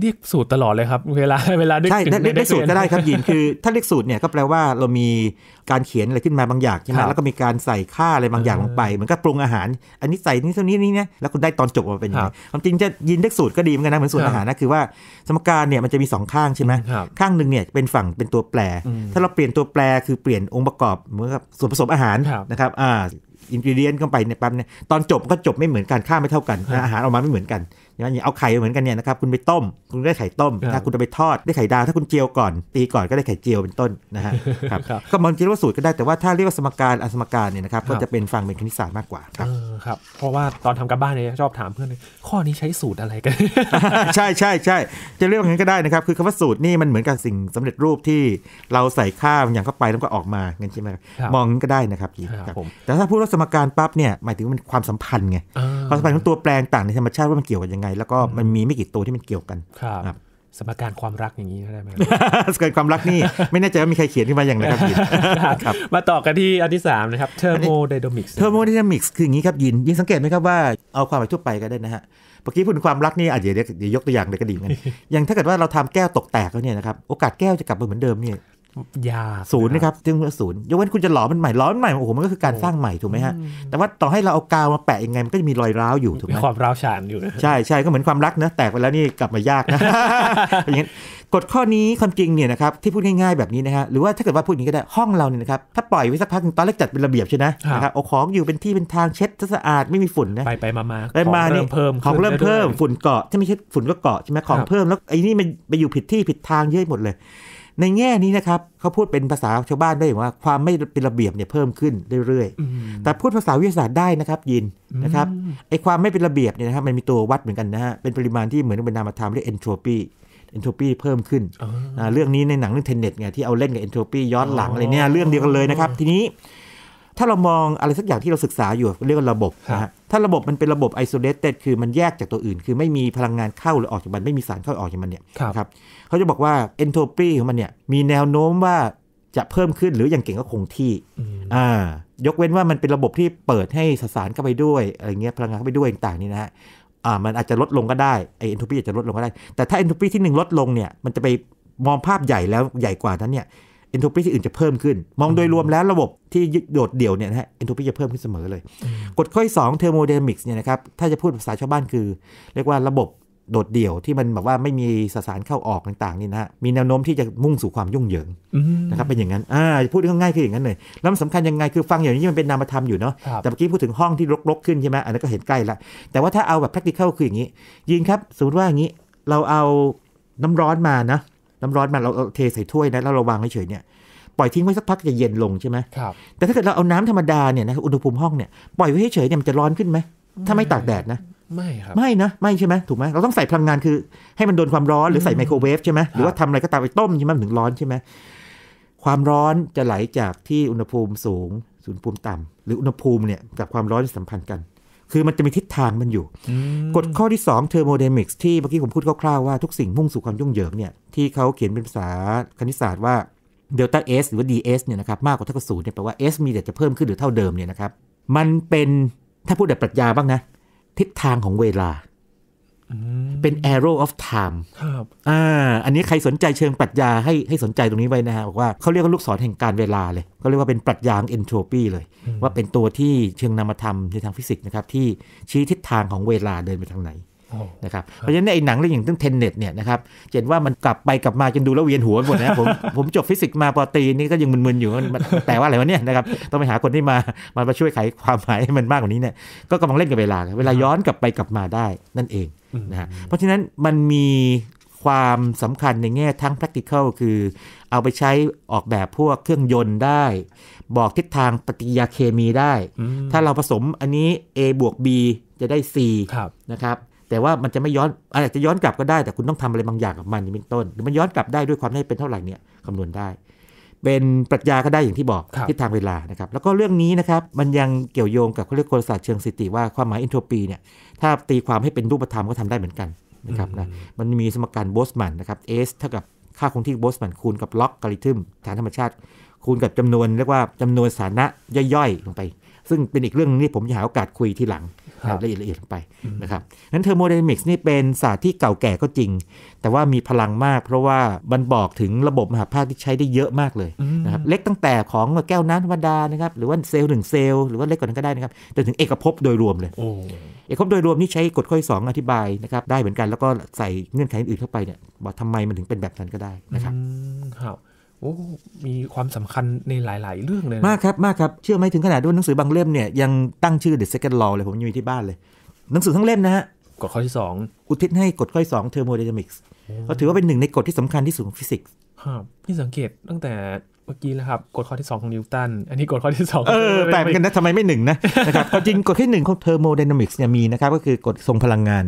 เรียกสูตรตลอดเลยครับเวลาเวลาใช่ได้ได้สูตรก็ได้ครับยินคือ ถ้าเรียกสูตรเนี่ยก็แปลว่าเรามีการเขียนอะไรขึ้นมาบางอย่างใช่ไหมแล้วก็มีการใส่ค่าอะไรบางอย่างลงไป เหมือนกับปรุงอาหาร อันนี้ใส่นี่เท่านี้นี่นะแล้วคุณได้ตอนจบมาเป็นยังไงความจริงจะยินเรียกสูตรก็ดีเหมือนกันนะเหมือนสูตรอาหารนะคือว่าสมการเนี่ยมันจะมี2ข้างใช่ไหมข้างหนึ่งเนี่ยเป็นฝั่งเป็นตัวแปรถ้าเราเปลี่ยนตัวแปรคือเปลี่ยนองค์ประกอบเหมือนกับส่วนผสมอาหารนะครับอ่าอินกิเดียนเข้าไปเนี่ยปั๊บเนี่ยตอนจบก็จบไม่เหมือนกันค่าไม่เท่ากัน อาหารออกมาไม่เหมือนกันอย่างเอาไข่เหมือนกันเนี่ยนะครับคุณไปต้มคุณได้ไข่ต้มถ้าคุณจะไปทอดได้ไข่ดาวถ้าคุณเจียวก่อน ตีก่อนก็ได้ไข่เจียวเป็นต้นนะฮะครับก็มันคิดว่าสูตรก็ได้แต่ว่าถ้าเรียกว่าสมการอสมการเนี่ยนะครับก็จะเป็นฝั่งเป็นคณิตศาสตร์มากกว่าครับครับเพราะว่าตอนทำกับบ้านเนี่ยชอบถามเพื่อนข้อนี้ใช้สูตรอะไรกันใช่ใช่ใช่จะเรียกอย่างนั้นก็ได้นะครับคือคำว่าสูตรนี่มันเหมือนกับสิ่งสำเร็จรูปที่เราใส่ข้าวอย่างเข้าไปแล้วก็ออกมาเงี้ยใช่ไหมมองก็ได้นะครับ แต่ถ้าพูดว่าสมการปั๊บเนี่ยหมายถึงมันความสัมพันธ์ไงความสัมพันธ์ของตัวแปรต่างในธรรมชาติว่ามันเกี่ยวกันยังไงแล้วก็มันมีไม่กี่ตัวที่มันเกี่ยวกัน ครับ สมการความรักอย่างนี้ได้ไหมสมการความรักนี่ไม่แน่ใจว่ามีใครเขียนขึ้นมาอย่างไรครับมาต่อกันที่อันที่3นะครับเทอร์โมไดนามิกส์ เทอร์โมไดนามิกส์คืออย่างนี้ครับยินยินสังเกตไหมครับว่าเอาความหมายทั่วไปก็ได้นะฮะเมื่อกี้พูดความรักนี่อาจจะเดี๋ยวยกตัวอย่างเลยก็ดีเหมือนกันอย่างถ้าเกิดว่าเราทำแก้วตกแตกแล้วเนี่ยนะครับโอกาสแก้วจะกลับมาเหมือนเดิมเนี่ยยาศูนย์นะครับจึงศูนย์ยกเว้นคุณจะหลอมันใหม่หลอมันใหม่โอ้โหมันก็คือการสร้างใหม่ถูกไหมฮะแต่ว่าต่อให้เราเอากาวมาแปะยังไงมันก็จะมีรอยร้าวอยู่ถูกไหมความร้าวฉานอยู่ใช่ใช่ก็เหมือนความรักนะแตกไปแล้วนี่กลับมายากนะอย่างนี้กฎข้อนี้ความจริงเนี่ยนะครับที่พูดง่ายๆแบบนี้นะฮะหรือว่าถ้าเกิดว่าพูดอย่างนี้ก็ได้ห้องเราเนี่ยนะครับถ้าปล่อยไว้สักพักตอนแรกจัดเป็นระเบียบใช่ไหมนะครับเอาของอยู่เป็นที่เป็นทางเช็ดสะอาดไม่มีฝุ่นนะไปไปมาไปมาเนี่ยของเริ่มเพิ่มฝุ่นเกาะถ้าไม่ใช่ฝุ่นก็เกาะใช่ไหมของเพิ่มแล้วไอ้นี่มันไปอยู่ผิดที่ผิดทางเยอะหมดเลยในแง่นี้นะครับเขาพูดเป็นภาษาชาวบ้านได้ว่าความไม่เป็นระเบียบเนี่ยเพิ่มขึ้นเรื่อยๆ แต่พูดภาษาวิทยาศาสตร์ได้นะครับ ยินนะครับไอความไม่เป็นระเบียบเนี่ยนะครับมันมีตัววัดเหมือนกันนะฮะเป็นปริมาณที่เหมือนเป็นนามธรรมเรียกเอนโทรปีเอนโทรปีเพิ่มขึ้นเรื่องนี้ในหนังเรื่องเทนเน็ตไงที่ เอาเล่นกับเอนโทรปีย้อนหลังอะไรเนี่ยเรื่องเดียวกันเลยนะครับ ทีนี้ ถ้าเรามองอะไรสักอย่างที่เราศึกษาอยู่เรียกว่าระบบนะฮะถ้าระบบมันเป็นระบบไอโซเลตเต็ดคือมันแยกจากตัวอื่น คือไม่มีพลังงานเข้าหรือออกจากมันไม่มีสารเข้าออกจากมันเนี่ยครับเขาจะบอกว่าเอนโทรปีของมันเนี่ยมีแนวโน้มว่าจะเพิ่มขึ้นหรืออย่างเก่งก็คงที่ อ่า ยกเว้นว่ามันเป็นระบบที่เปิดให้สสารเข้าไปด้วยอะไรเงี้ยพลังงานเข้าไปด้วยต่างนี่นะฮะ อ่า มันอาจจะลดลงก็ได้ไอเอนโทรปีอาจจะลดลงก็ได้ แต่ถ้าเอนโทรปีที่1 ลดลงเนี่ยมันจะไปมองภาพใหญ่แล้วใหญ่กว่านั้นเนี่ยเอนโทรปีที่อื่นจะเพิ่มขึ้น มองโดยรวมแล้วระบบที่โดดเดี่ยวเนี่ยนะฮะเอนโทรปีจะเพิ่มขึ้นเสมอเลยกฎข้อที่สองเทอร์โมเดมิกส์เนี่ยนะครับถ้าจะพูดภาษาชาวบ้านคือเรียกว่าระบบโดดเดี่ยวที่มันแบบว่าไม่มีสสารเข้าออกต่างๆนี่นะมีแนวโน้มที่จะมุ่งสู่ความยุ่งเหยิงนะครับเป็นอย่างนั้นพูดง่ายๆคืออย่างนั้นเลยแล้วสำคัญยังไงคือฟังอย่างนี้มันเป็นนามธรรมอยู่เนาะแต่เมื่อกี้พูดถึงห้องที่รกๆ ขึ้นใช่ไหมอันนั้นก็เห็นใกล้ละแต่ว่าถ้าเอาแบบ practical คืออย่างนี้ ยินครับสมมติว่าอย่างนี้เราเอาน้ำร้อนมานะน้ำร้อนมาเราเทใส่ถ้วยนะแล้วเราวางเฉยเนี่ยปล่อยทิ้งไว้สักพักจะเย็นลงใช่ไหมครับแต่ถ้าเกิดเราเอาน้ำธรรมดาเนี่ยนะอุณหภูมิห้องเนี่ยปล่อยไว้เฉยเนี่ยมันจะร้อนขึ้นไหมถ้าไม่ตากแดดนะไม่ครับ ไม่นะ ไม่ใช่ไหมถูกไหมเราต้องใส่พลังงานคือ ให้มันโดนความร้อนหรือใส่ไมโครเวฟใช่ไหมหรือว่าทำอะไรก็ตามไปต้มใช่ไหมถึงร้อนใช่ไหมความร้อนจะไหลจากที่อุณหภูมิสูงสูงภูมิต่ำ หรืออุณหภูมิเนี่ยกับความร้อนสัมพันธ์กัน คือมันจะมีทิศทางมันอยู่กฎข้อที่2เทอร์โมเดนิกส์ที่เมื่อกี้ผมพูดคร่าวๆว่าทุกสิ่งมุ่งสู่ความยุ่งเหยิงเนี่ยที่เขาเขียนเป็นภาษาคณิตศาสตร์ว่าเดลต้าเอสหรือว่าดีเนี่ยนะครับมากกว่าเท่ากับศูนย์เนี่ยแปลว่า s มีแต่จะเพิ่มขึ้นหรือเท่าเดิมเนี่ยนะครับมันเป็นถ้าพูดแบบปรัชญาบ้างนะทิศทางของเวลา เป็น arrow of time ครับอ่า อันนี้ใครสนใจเชิงปรัชญาให้ให้สนใจตรงนี้ไว้นะฮะบอกว่าเขาเรียกว่าลูกศรแห่งการเวลาเลยก็เรียกว่าเป็นปรัชญาเอนโทรปีเลย ว่าเป็นตัวที่เชิงนามธรรมในทางฟิสิกส์นะครับ ที่ชี้ทิศทางของเวลาเดินไปทางไหนนะครับ เพราะฉะนั้นไอ้หนังเรื่องอย่างเรื่องเทนเน็ตเนี่ยนะครับเห็นว่ามันกลับไปกลับมาจนดูแล้วเวียนหัวหมดนะผมผมจบฟิสิกส์มาปอตีนี่ก็ยังมึนๆอยู่แต่ว่าอะไรวะเนี่ยนะครับต้องไปหาคนที่มามาช่วยไขความหมายให้มันมากกว่านี้เนี่ยก็กำลังเล่นกับเวลา เวลาย้อนกลับไปกลับมาได้นั่นเองนะเพราะฉะนั้นมันมีความสำคัญในแง่ทั้ง practical คือ เอาไปใช้ออกแบบพวกเครื่องยนต์ได้ บอกทิศทางปฏิกิริยาเคมีได้ ถ้าเราผสมอันนี้ A บวก B จะได้ C นะครับแต่ว่ามันจะไม่ย้อนอาจจะย้อนกลับก็ได้แต่คุณต้องทำอะไรบางอย่างกับมันเป็นต้นหรือมันย้อนกลับได้ด้วยความให้เป็นเท่าไหร่เนี่ยคำนวณได้ เป็นปรัชญาก็ได้อย่างที่บอกทิศทางเวลานะครับแล้วก็เรื่องนี้นะครับมันยังเกี่ยวโยงกับเขาเรียกโคลศาสตร์เชิงสิติว่าความหมายอินโทรปีเนี่ยถ้าตีความให้เป็นรูปธรรมก็ทำได้เหมือนกันนะครับนะมันมีสมการโบสแมนนะครับเอสเท่ากับค่าคงที่โบสแมนคูณกับล็อกกริทึมฐานธรรมชาติ คูณกับจำนวนเรียกว่าจำนวนสานะย่อยๆ ลงไป ซึ่งเป็นอีกเรื่องนึงที่ผมจะหาโอกาสคุยทีหลังละเอียดละเอียดไปนะครับนั้นเทอร์โมเดนมิกส์นี่เป็นศาสตร์ที่เก่าแก่ก็จริง แต่ว่ามีพลังมาก เพราะว่ามันบอกถึงระบบมหาภาคที่ใช้ได้เยอะมากเลยนะครับ เล็กตั้งแต่ของแก้วน้ำธรรมดานะครับ หรือว่าเซลล์หนึ่งเซลล์ หรือว่าเล็กกว่านั้นก็ได้นะครับจนถึงเอกภพโดยรวมเลย เอกภพโดยรวมนี่ใช้กฎข้องอธิบายนะครับ ได้เหมือนกันแล้วก็ใส่เงื่อนไขอื่นเข้าไปเนี่ยบอกทำไมมันถึงเป็นแบบนั้นก็ได้นะครับครับโอ้ มีความสำคัญในหลาย ๆ เรื่องเลยมากครับมากครับเชื่อไหมถึงขนาดด้วยหนังสือบางเล่มเนี่ย ยังตั้งชื่อ The Second Law เลยผมยังมีที่บ้านเลยหนังสือทั้งเล่มนะฮะกฎข้อที่ 2 อุทิศให้กฎข้อที่สองเทอร์โมเดนิมิก็ถือว่าเป็นหนึ่งในกฎที่สำคัญที่สุดของฟิสิกส์ครับพี่สังเกตตั้งแต่มื่อกี้นะครับกฎข้อที่2ของนิวตันอันนี้กฎข้อที่2เออแต่กเนกันนะทำไมไม่หนึ่งนะนะครับจริงกฎที่1ของเทอร์โมไดนามิกส์เนี่ยมีนะครับก็คือกฎทรงพลังงาน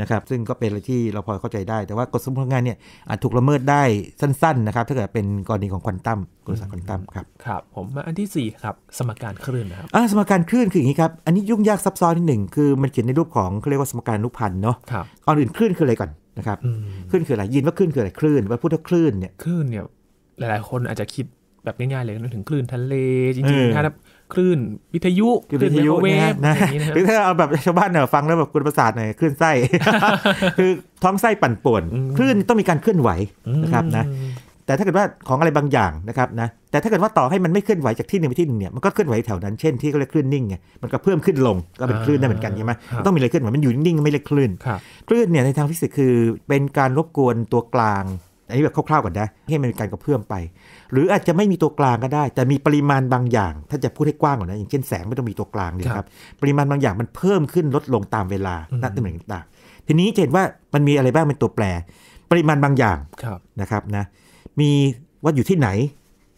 นะครับซึ่งก็เป็นอะไรที่เราพอเข้าใจได้แต่ว่ากฎทรงพลังงานเนี่ยอาจถูกละเมิดได้สั้นๆนะครับถ้าเกิดเป็นกรณีของควอนตัมกฎศาสตร์ควอนตัมครับครับผมมาอันที่4ครับสมการคลื่นนะครับอ่าสมการคลื่นคืออย่างนี้ครับ อันนี้ยุ่งยากซับซ้อนนิดหนึ่งคือมันเขียนในรูปของเขาเรียกว่าสมการรูปพันเนาะก่อนอื่นคลื่นคืออะไรก่อนนะครับคลื่นคืออะไรยินว่าคลื่นคืออะไรคลื่น ว่าพูดคลื่นเนี่ยคลื่นเนี่ยหลายๆคนอาจจะคิดแบบง่ายๆเลยนึกถึงคลื่นทะเลจริงๆถ้าคลื่นวิทยุคลื่นวิทยุเวฟนะหรือถ้าเอาแบบชาวบ้านเนี่ยฟังแล้วแบบคุณประสาทหน่อยคลื่นไส้คือท้องไส้ปั่นป่วนคลื่นต้องมีการเคลื่อนไหวนะครับนะแต่ถ้าเกิดว่าของอะไรบางอย่างนะครับนะแต่ถ้าเกิดว่าต่อให้มันไม่เคลื่อนไหวจากที่หนึ่งไปที่หนึ่งเนี่ยมันก็เคลื่อนไหวแถวนั้นเช่นที่เขาเรียกคลื่นนิ่งไงมันก็เพิ่มขึ้นลงก็เป็นคลื่นได้เหมือนกันใช่ไหมต้องมีอะไรเคลื่อนไหวมันอยู่นิ่งๆไม่เรียกคลื่นคลื่นเนี่ยในทางฟิสิกส์คือเป็นการรบกวนตัวกลางอันนี้แบบคร่าวๆก่อนนะให้มันมีการกระเพื่อมไป หรืออาจจะไม่มีตัวกลางก็ได้แต่มีปริมาณบางอย่าง ถ้าจะพูดให้กว้างกว่านะอย่างเช่นแสงไม่ต้องมีตัวกลางเลยครับปริมาณบางอย่างมันเพิ่มขึ้นลดลงตามเวลาณตำแหน่งต่างทีนี้จะเห็นว่ามันมีอะไรบ้างเป็นตัวแปรปริมาณบางอย่างนะครับนะ มีว่าอยู่ที่ไหน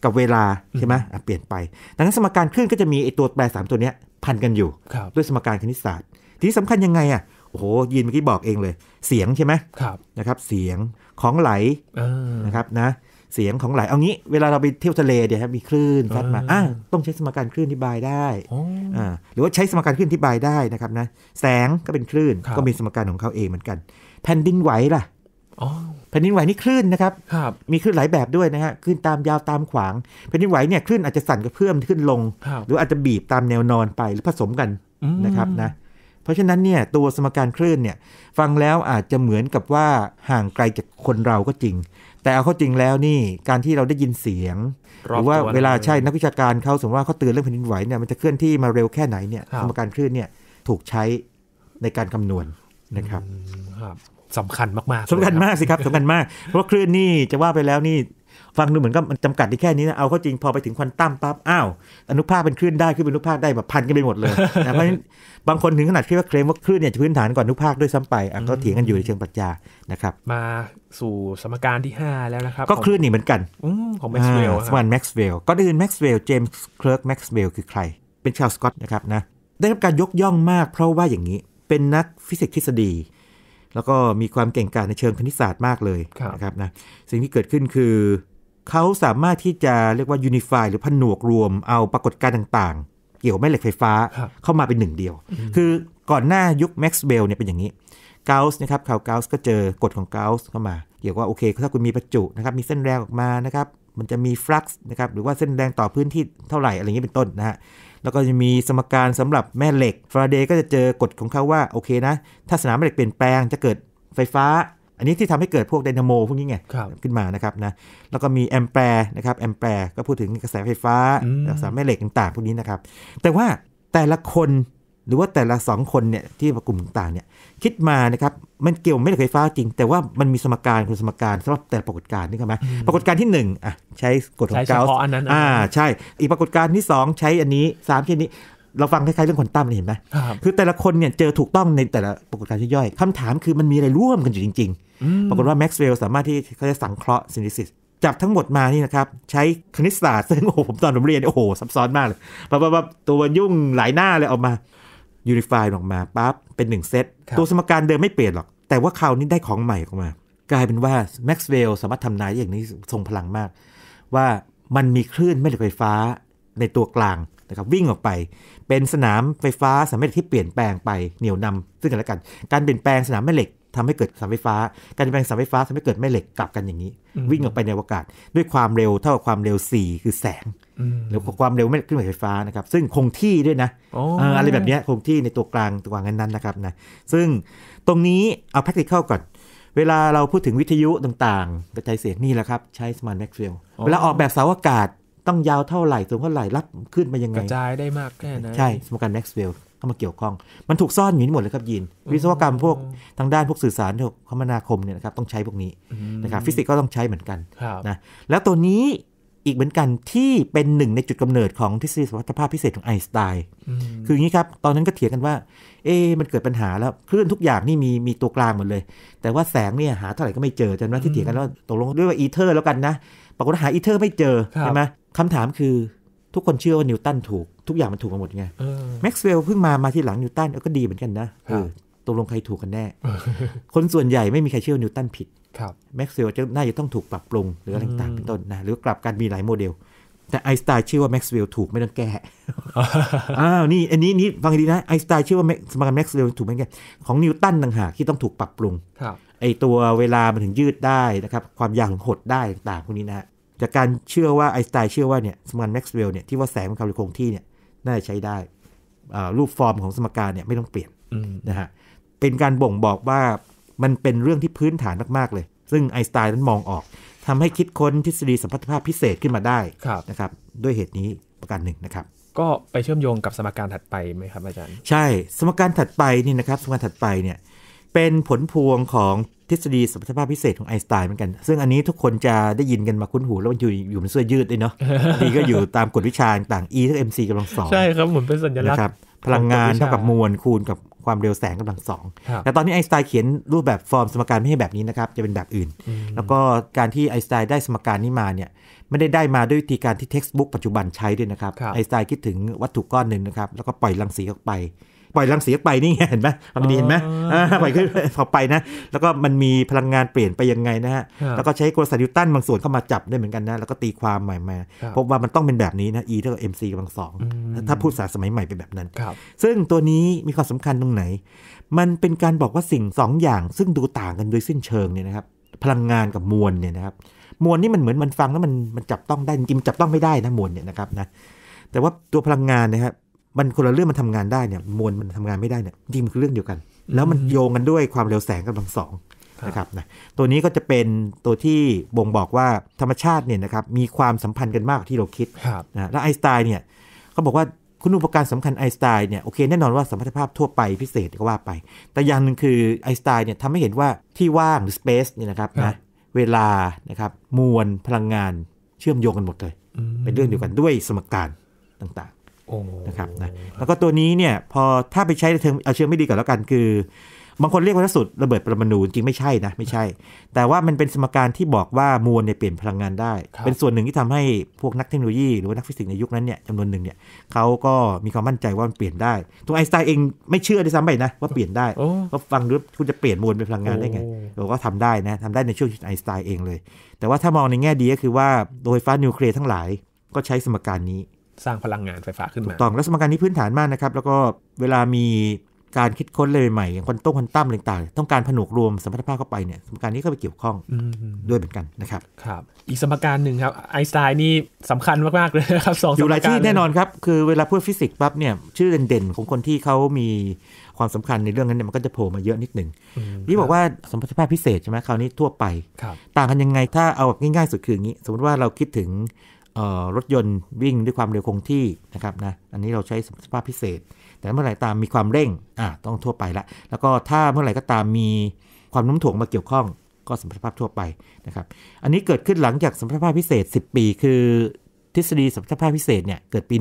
กับเวลาใช่ไหมเปลี่ยนไป ดังนั้น สมการคลื่นก็จะมีไอตัวแปร 3 ตัวนี้พันกันอยู่ด้วยสมการคณิตศาสตร์ที่สำคัญยังไงอ่ะโอ้โหยินเมื่อกี้บอกเองเลย เสียงใช่ไหมนะครับ เสียงของไหลนะครับนะ เสียงของไหล เอางี้เวลาเราไปเที่ยวทะเลเดี๋ยวมีคลื่นซัดมาอ่าต้องใช้สมการคลื่นอธิบายได้อ่าหรือว่าใช้สมการคลื่นอธิบายได้นะครับนะ แสงก็เป็นคลื่นก็มีสมการของเขาเองเหมือนกันแผ่นดินไหวล่ะแผ่นดินไหวนี่คลื่นนะครับรบมีคลื่นหลายแบบด้วยนะฮะคลื่นตามยาวตามขวางแผ่นดินไหวเนี่ยคลื่นอาจจะสั่นกระเพื่อมขึ้นลง หรืออาจจะบีบตามแนวนอนไปหรือผสมกันนะครับนะเพราะฉะนั้นเนี่ยตัวสมการคลื่นเนี่ย ฟังแล้วอาจจะเหมือนกับว่าห่างไกลจากคนเราก็จริง แต่เอาเข้าจริงแล้วนี่ การที่เราได้ยินเสียงหรือว่าเวลาใช่นักวิชาการเขาสมมติว่าเขาเตือนเรื่องแผ่นดินไหวเนี่ยมันจะเคลื่อนที่มาเร็วแค่ไหนเนี่ย สมการคลื่นเนี่ยถูกใช้ในการคำนวณนะครับสำคัญมากๆสำคัญมากสิครับสำคัญมากเพราะคลื่นนี่จะว่าไปแล้วนี่ฟังดูเหมือนกับมันจำกัดที่แค่นี้นะเอาเข้าจริงพอไปถึงควอนตัมปั๊บอ้าวอนุภาคเป็นคลื่นได้ขึ้นเป็นอนุภาคได้แบบพันกันไปหมดเลยนะเพราะฉะนั้นบางคนถึงขนาดคิดว่าเคลมว่าคลื่นเนี่ยจะพื้นฐานก่อนอนุภาคด้วยซ้ำไปอ่ะก็เถียงกันอยู่ในเชิงปรัชญานะครับมาสู่สมการที่ 5 แล้วนะครับ ก็คลื่นนี่เหมือนกันของแม็กซ์เวลล์สมันแม็กซ์เวลล์ก็้ยินแม็กซ์เวลล์เจมส์เคลิร์กแม็กซ์เวลล์คือใคร เป็นชาวสกอตนะครับนะได้รับการยกย่องมากเพราะว่าอย่างนี้เป็นนักฟิสิกส์ทฤษฎีแล้วก็มีความเก่งกาจในเชิงคณิตศาสตร์มากเลยนะครับนะสิ่งที่เกิดขึ้นคือ เขาสามารถที่จะเรียกว่ายูนิฟายหรือผนวกรวมเอาปรากฏการณ์ต่าง ๆ เกี่ยวแม่เหล็กไฟฟ้าเข้ามาเป็นหนึ่งเดียว คือก่อนหน้ายุคแม็กซ์เบลเนี่ยเป็นอย่างนี้เกาส์นะครับข่าวเกาส์ก็เจอกฎของเกาส์เข้ามา เกี่ยวกับโอเคถ้าคุณมีประจุนะครับมีเส้นแรงออกมานะครับมันจะมีฟลักซ์นะครับหรือว่าเส้นแรงต่อพื้นที่เท่าไหร่อะไรเงี้เป็นต้นนะฮะแล้วก็จะมีสมการสำหรับแม่เหล็กฟาราเดย์ก็จะเจอกฎของเขาว่า โอเคนะ ถ้าสนามแม่เหล็กเปลี่ยนแปลงจะเกิดไฟฟ้า อันนี้ที่ทำให้เกิดพวกไดนาโมพวกนี้ไง ขึ้นมานะครับนะ แล้วก็มีแอมแปร์นะครับ แอมแปร์ก็พูดถึงกระแสไฟฟ้าสนามแม่เหล็กต่างๆ พวกนี้นะครับ แต่ว่าแต่ละคนหรือว่าแต่ละ 2 คนเนี่ยที่กลุ่มต่างเนี่ย คิดมานะครับมันเกี่ยวไม่ได้ไฟฟ้าจริง แต่ว่ามันมีสมการคุณสมการสำหรับแต่ปรากฏการณ์นี่ใช่ไหมปรากฏการณ์ที่1อ่ะใช้กฎของเกาส์อ่าใช่ อีกปรากฏการณ์ที่ 2 ใช้อันนี้3แค่นนี้เราฟังคล้ายๆเรื่องควอนตัมเห็นไหมคือแต่ละคนเนี่ยเจอถูกต้องในแต่ละปรากฏการณ์ย่อยๆคำถามคือมันมีอะไรร่วมกันอยู่จริงๆปรากฏว่าแม็กซ์เวลล์สามารถที่เขาจะสังเคราะห์ซินดิซิสจับทั้งหมดมานี่นะครับใช้คณิตศาสตร์ซึ่งโอ้โหผมตอนผมเรียนโอ้โห ซับซ้อนมากเลยแบบตัวยุ่งหลายหน้าเลยออกมายูนิฟายออกมาปั๊บเป็นหนึ่งเซตตัวสมการเดิมไม่เปลี่ยนหรอก แต่ว่าคราวนี้ได้ของใหม่ออกมา กลายเป็นว่าแม็กซ์เวลล์สามารถทำนายอย่างนี้ ทรงพลังมาก ว่ามันมีคลื่นแม่เหล็กไฟฟ้าในตัวกลางนะครับวิ่งออกไป เป็นสนามไฟฟ้าสามแม่เหล็กที่เปลี่ยนแปลงไปเหนี่ยวนำ ซึ่งกันและกันการเปลี่ยนแปลงสนามแม่เหล็กทำให้เกิดสายไฟฟ้าการแปลงสายไฟฟ้าทำให้เกิดแม่เหล็กกลับกันอย่างนี้ วิ่งออกไปในอวกาศด้วยความเร็วเท่ากับความเร็ว4คือแสงหรือความเร็วไม่ขึ้นไฟฟ้านะครับซึ่งคงที่ด้วยนะ อะไรแบบนี้คงที่ในตัวกลางตัวกลางนั้นนะครับนะซึ่งตรงนี้เอาพ r กติเข้าก่อน เวลาเราพูดถึงวิทยุต่างๆกระจายเสียงนี่แหละครับใช้สมาร์ทแม็กซ์เฟลเวลาออกแบบเสาอากาศต้องยาวเท่าไหร่สูงเท่าไหร่รับขึ้นมายังไงกระจายได้มากแค่นั้นใช่สมการแม็กซ์เวลเข้ามาเกี่ยวข้อง มันถูกซ่อนอยู่นี่หมดเลยครับยีนวิศวกรรมพวกทางด้านพวกสื่อสารคมนาคมเนี่ยนะครับต้องใช้พวกนี้นะครับฟิสิกส์ก็ต้องใช้เหมือนกันนะแล้วตัวนี้อีกเหมือนกันที่เป็นหนึ่งในจุดกำเนิดของทฤษฎีสมรรถภาพพิเศษของไอน์สไตน์คืออย่างนี้ครับ ตอนนั้นก็เถียงกันว่า เอ๊มันเกิดปัญหาแล้วคลื่นทุกอย่างนี่มีมีตัวกลางหมดเลย แต่ว่าแสงเนี่ยหาเท่าไหร่ก็ไม่เจอจนว่าที่เถียงกันว่าตกลงด้วยว่าอีเทอร์แล้วกันนะปรากฏหาอีเทอร์ไม่เจอใช่ไหมคำถามคือทุกคนเชื่อว่านิวตันถูก ทุกอย่างมันถูกกันหมดไงแม็กซ์เวลล์เพิ่งมา มาที่หลังนิวตันก็ดีเหมือนกันนะตกลงใครถูกกันแน่ คนส่วนใหญ่ไม่มีใครเชื่อนิวตันผิดแม็กซ์เวลล์จะน่าจะต้องถูกปรับปรุงหรืออะไรต่างเป็นต้นนะหรือกลับการมีหลายโมเดล แต่ไอสไตล์เชื่อว่าแม็กซ์เวลล์ถูกไม่ต้องแก้ อ้าวนี่อันนี้นี่ฟังดีนะไอสไตล์เชื่อว่าสมการแม็กซ์เวลล์ถูกไม่แก้ของนิวตันต่างหากที่ต้องถูกปรับปรุงไอตัวเวลามันถึงยืดได้นะครับความยาวถึงหดได้ต่างพวกนี้นะจากการเชื่อว่า ไอสไตน์เชื่อว่าเนี่ยสมการแม็กซ์เวลล์เนี่ยที่ว่าแสงมันคำลังคงที่เนี่ยน่าจะใช้ได้รูปฟอร์มของสมการเนี่ยไม่ต้องเปลี่ยนนะฮะเป็นการบ่งบอกว่ามันเป็นเรื่องที่พื้นฐานมาก ๆเลย ซึ่งไอสไตน์นั้นมองออก ทำให้คิดค้นทฤษฎีสัมพัทธภาพพิเศษขึ้นมาได้นะครับ ด้วยเหตุนี้ประการหนึ่งนะครับ ก็ไปเชื่อมโยงกับสมการถัดไปไหมครับอาจารย์ใช่สมการถัดไปนี่นะครับสมการถัดไปเนี่ยเป็นผลพวงของทฤษฎีสมรรถภาพพิเศษของไอน์สไตน์เหมือนกัน ซึ่งอันนี้ทุกคนจะได้ยินกันมาคุ้นหู แล้วมันอยู่อยู่เป็นเสื้อยืดเลยเนาะนีก็อยู่ตามกฎวิชาต่าง E เท่ากับ mc กำลังสองใช่ครับเหมือนเป็นสัญลักษณ์พลังงานเท่ากับมวลคูณกับความเร็วแสงกำลังสอง แต่ตอนนี้ไอน์สไตน์เขียนรูปแบบฟอร์มสมการไม่ให้แบบนี้นะครับ จะเป็นแบบอื่น แล้วก็การที่ไอน์สไตน์ได้สมการนี้มาเนี่ย ไม่ได้ได้มาด้วยวิธีการที่เท็กซ์บุ๊กปัจจุบันใช้ด้วยนะครับ ไอน์สไตน์คิดถึงวัตถุก้อนหนึ่งนะครับแล้วก็ปล่อยรังสีออกไปปล่อยรังสีไปนี่ไงเห็นไหมบางทีเห็นไหมปล่อยขึ้นพอไปนะ แล้วก็มันมีพลังงานเปลี่ยนไปยังไงนะฮะ แล้วก็ใช้กลสตริวตันบางส่วนเข้ามาจับได้เหมือนกันนะ แล้วก็ตีความใหม่มาพบว่ามันต้องเป็นแบบนี้นะ e เท่ากับ mc กำลังสองถ้าพูดภาษาสมัยใหม่เป็นแบบนั้นซึ่งตัวนี้มีความสำคัญตรงไหน มันเป็นการบอกว่าสิ่ง 2 อย่างซึ่งดูต่างกันโดยสิ้นเชิงเนี่ยนะครับ พลังงานกับมวลเนี่ยนะครับ มวลนี่มันเหมือนมันฟังแล้วมันมันจับต้องได้จริงจับต้องไม่ได้นะมวลเนี่ยนะครับนะแต่ว่าตัวพลังงานนะครับมันคนละเรื่องมันทำงานได้เนี่ยมวลมันทำงานไม่ได้เนี่ยจริงมันคือเรื่องเดียวกัน แล้วมันโยงกันด้วยความเร็วแสงกำลังสองนะครับนะตัวนี้ก็จะเป็นตัวที่บ่งบอกว่าธรรมชาติเนี่ยนะครับมีความสัมพันธ์กันมากกว่าที่เราคิดนะแล้วไอน์สไตน์เนี่ยเขาบอกว่าคุณอุปการสำคัญไอน์สไตน์เนี่ยโอเคแน่นอนว่าสมรรถภาพทั่วไปพิเศษก็ว่าไป แต่อย่างหนึ่งคือไอน์สไตน์เนี่ยทำให้เห็นว่าที่ว่างหรือสเปซเนี่ยนะครับนะเวลานะครับมวลพลังงานเชื่อมโยงกันหมดเลยเป็นเรื่องเดียวกันด้วยสมการต่างนะครับนะแล้วก็ตัวนี้เนี่ยพอถ้าไปใช้ในเชิงเอาเชิงไม่ดีก่อนแล้วกันคือบางคนเรียกว่าสุดระเบิดปรมาณูจริงไม่ใช่นะไม่ใช่ แต่ว่ามันเป็นสมการที่บอกว่า มวลเนี่ยเปลี่ยนพลังงานได้ เป็นส่วนหนึ่งที่ทำให้พวกนักเทคโนโลยี หรือว่านักฟิสิกส์ในยุคนั้นเนี่ยจำนวนหนึ่งเนี่ยเขาก็มีความมั่นใจว่ามันเปลี่ยนได้ตัวไอน์สไตน์เองไม่เชื่อด้วยซ้ำไปนะว่าเปลี่ยนได้ว่าฟังดูคุณจะเปลี่ยนมวลเป็นพลังงานได้ไงเราก็ทำได้นะทำได้ในช่วงไอน์สไตน์เองเลยแต่ว่าถ้ามองในแง่ดีก็คือว่าโดยฟ้านิวเคลียร์ทั้งหลาย ก็ใช้สมการนี้สร้างพลังงานไฟฟ้าขึ้นมาถูกต้องและสมการนี้พื้นฐานมากนะครับ แล้วก็เวลามีการคิดค้นเลยใหม่อย่างคนต้้งคนตั้มต่างๆต้องการผนวกรวมสมรรถภาพเข้าไปเนี่ยสมการนี้ก็ไปเกี่ยวข้องด้วยเหมือนกันนะครับครับ อีกสมการหนึ่งครับไอน์สไตน์นี่สำคัญมากๆเลยครับสองสมการอยู่หลายที่แน่นอนครับคือเวลาพูดฟิสิกส์ปั๊บเนี่ยชื่อเด่นๆของคนที่เขามีความสำคัญในเรื่องนั้นเนี่ยมันก็จะโผล่มาเยอะนิดหนึ่งนี่บอกว่าสมรรถภาพพิเศษใช่ไหมคราวนี้ทั่วไป ต่างกันยังไงถ้าเอาแบบง่ายๆสุดคืออย่างนี้ สมมติว่าเราคิดถึงรถยนต์วิ่งด้วยความเร็วคงที่นะครับนะอันนี้เราใช้สภาพพิเศษ แต่เมื่อไหร่ตามมีความเร่งอ่าต้องทั่วไปละแล้วก็ถ้าเมื่อไหร่ก็ตามมีความน้มถ่วงมาเกี่ยวข้อง ก็สมรรถภาพทั่วไปนะครับอันนี้เกิดขึ้นหลังจากสมรรถภาพพิเศษ 10 ปีคือทฤษฎีสัมพัทธภาพพิเศษเนี่ยเกิดปี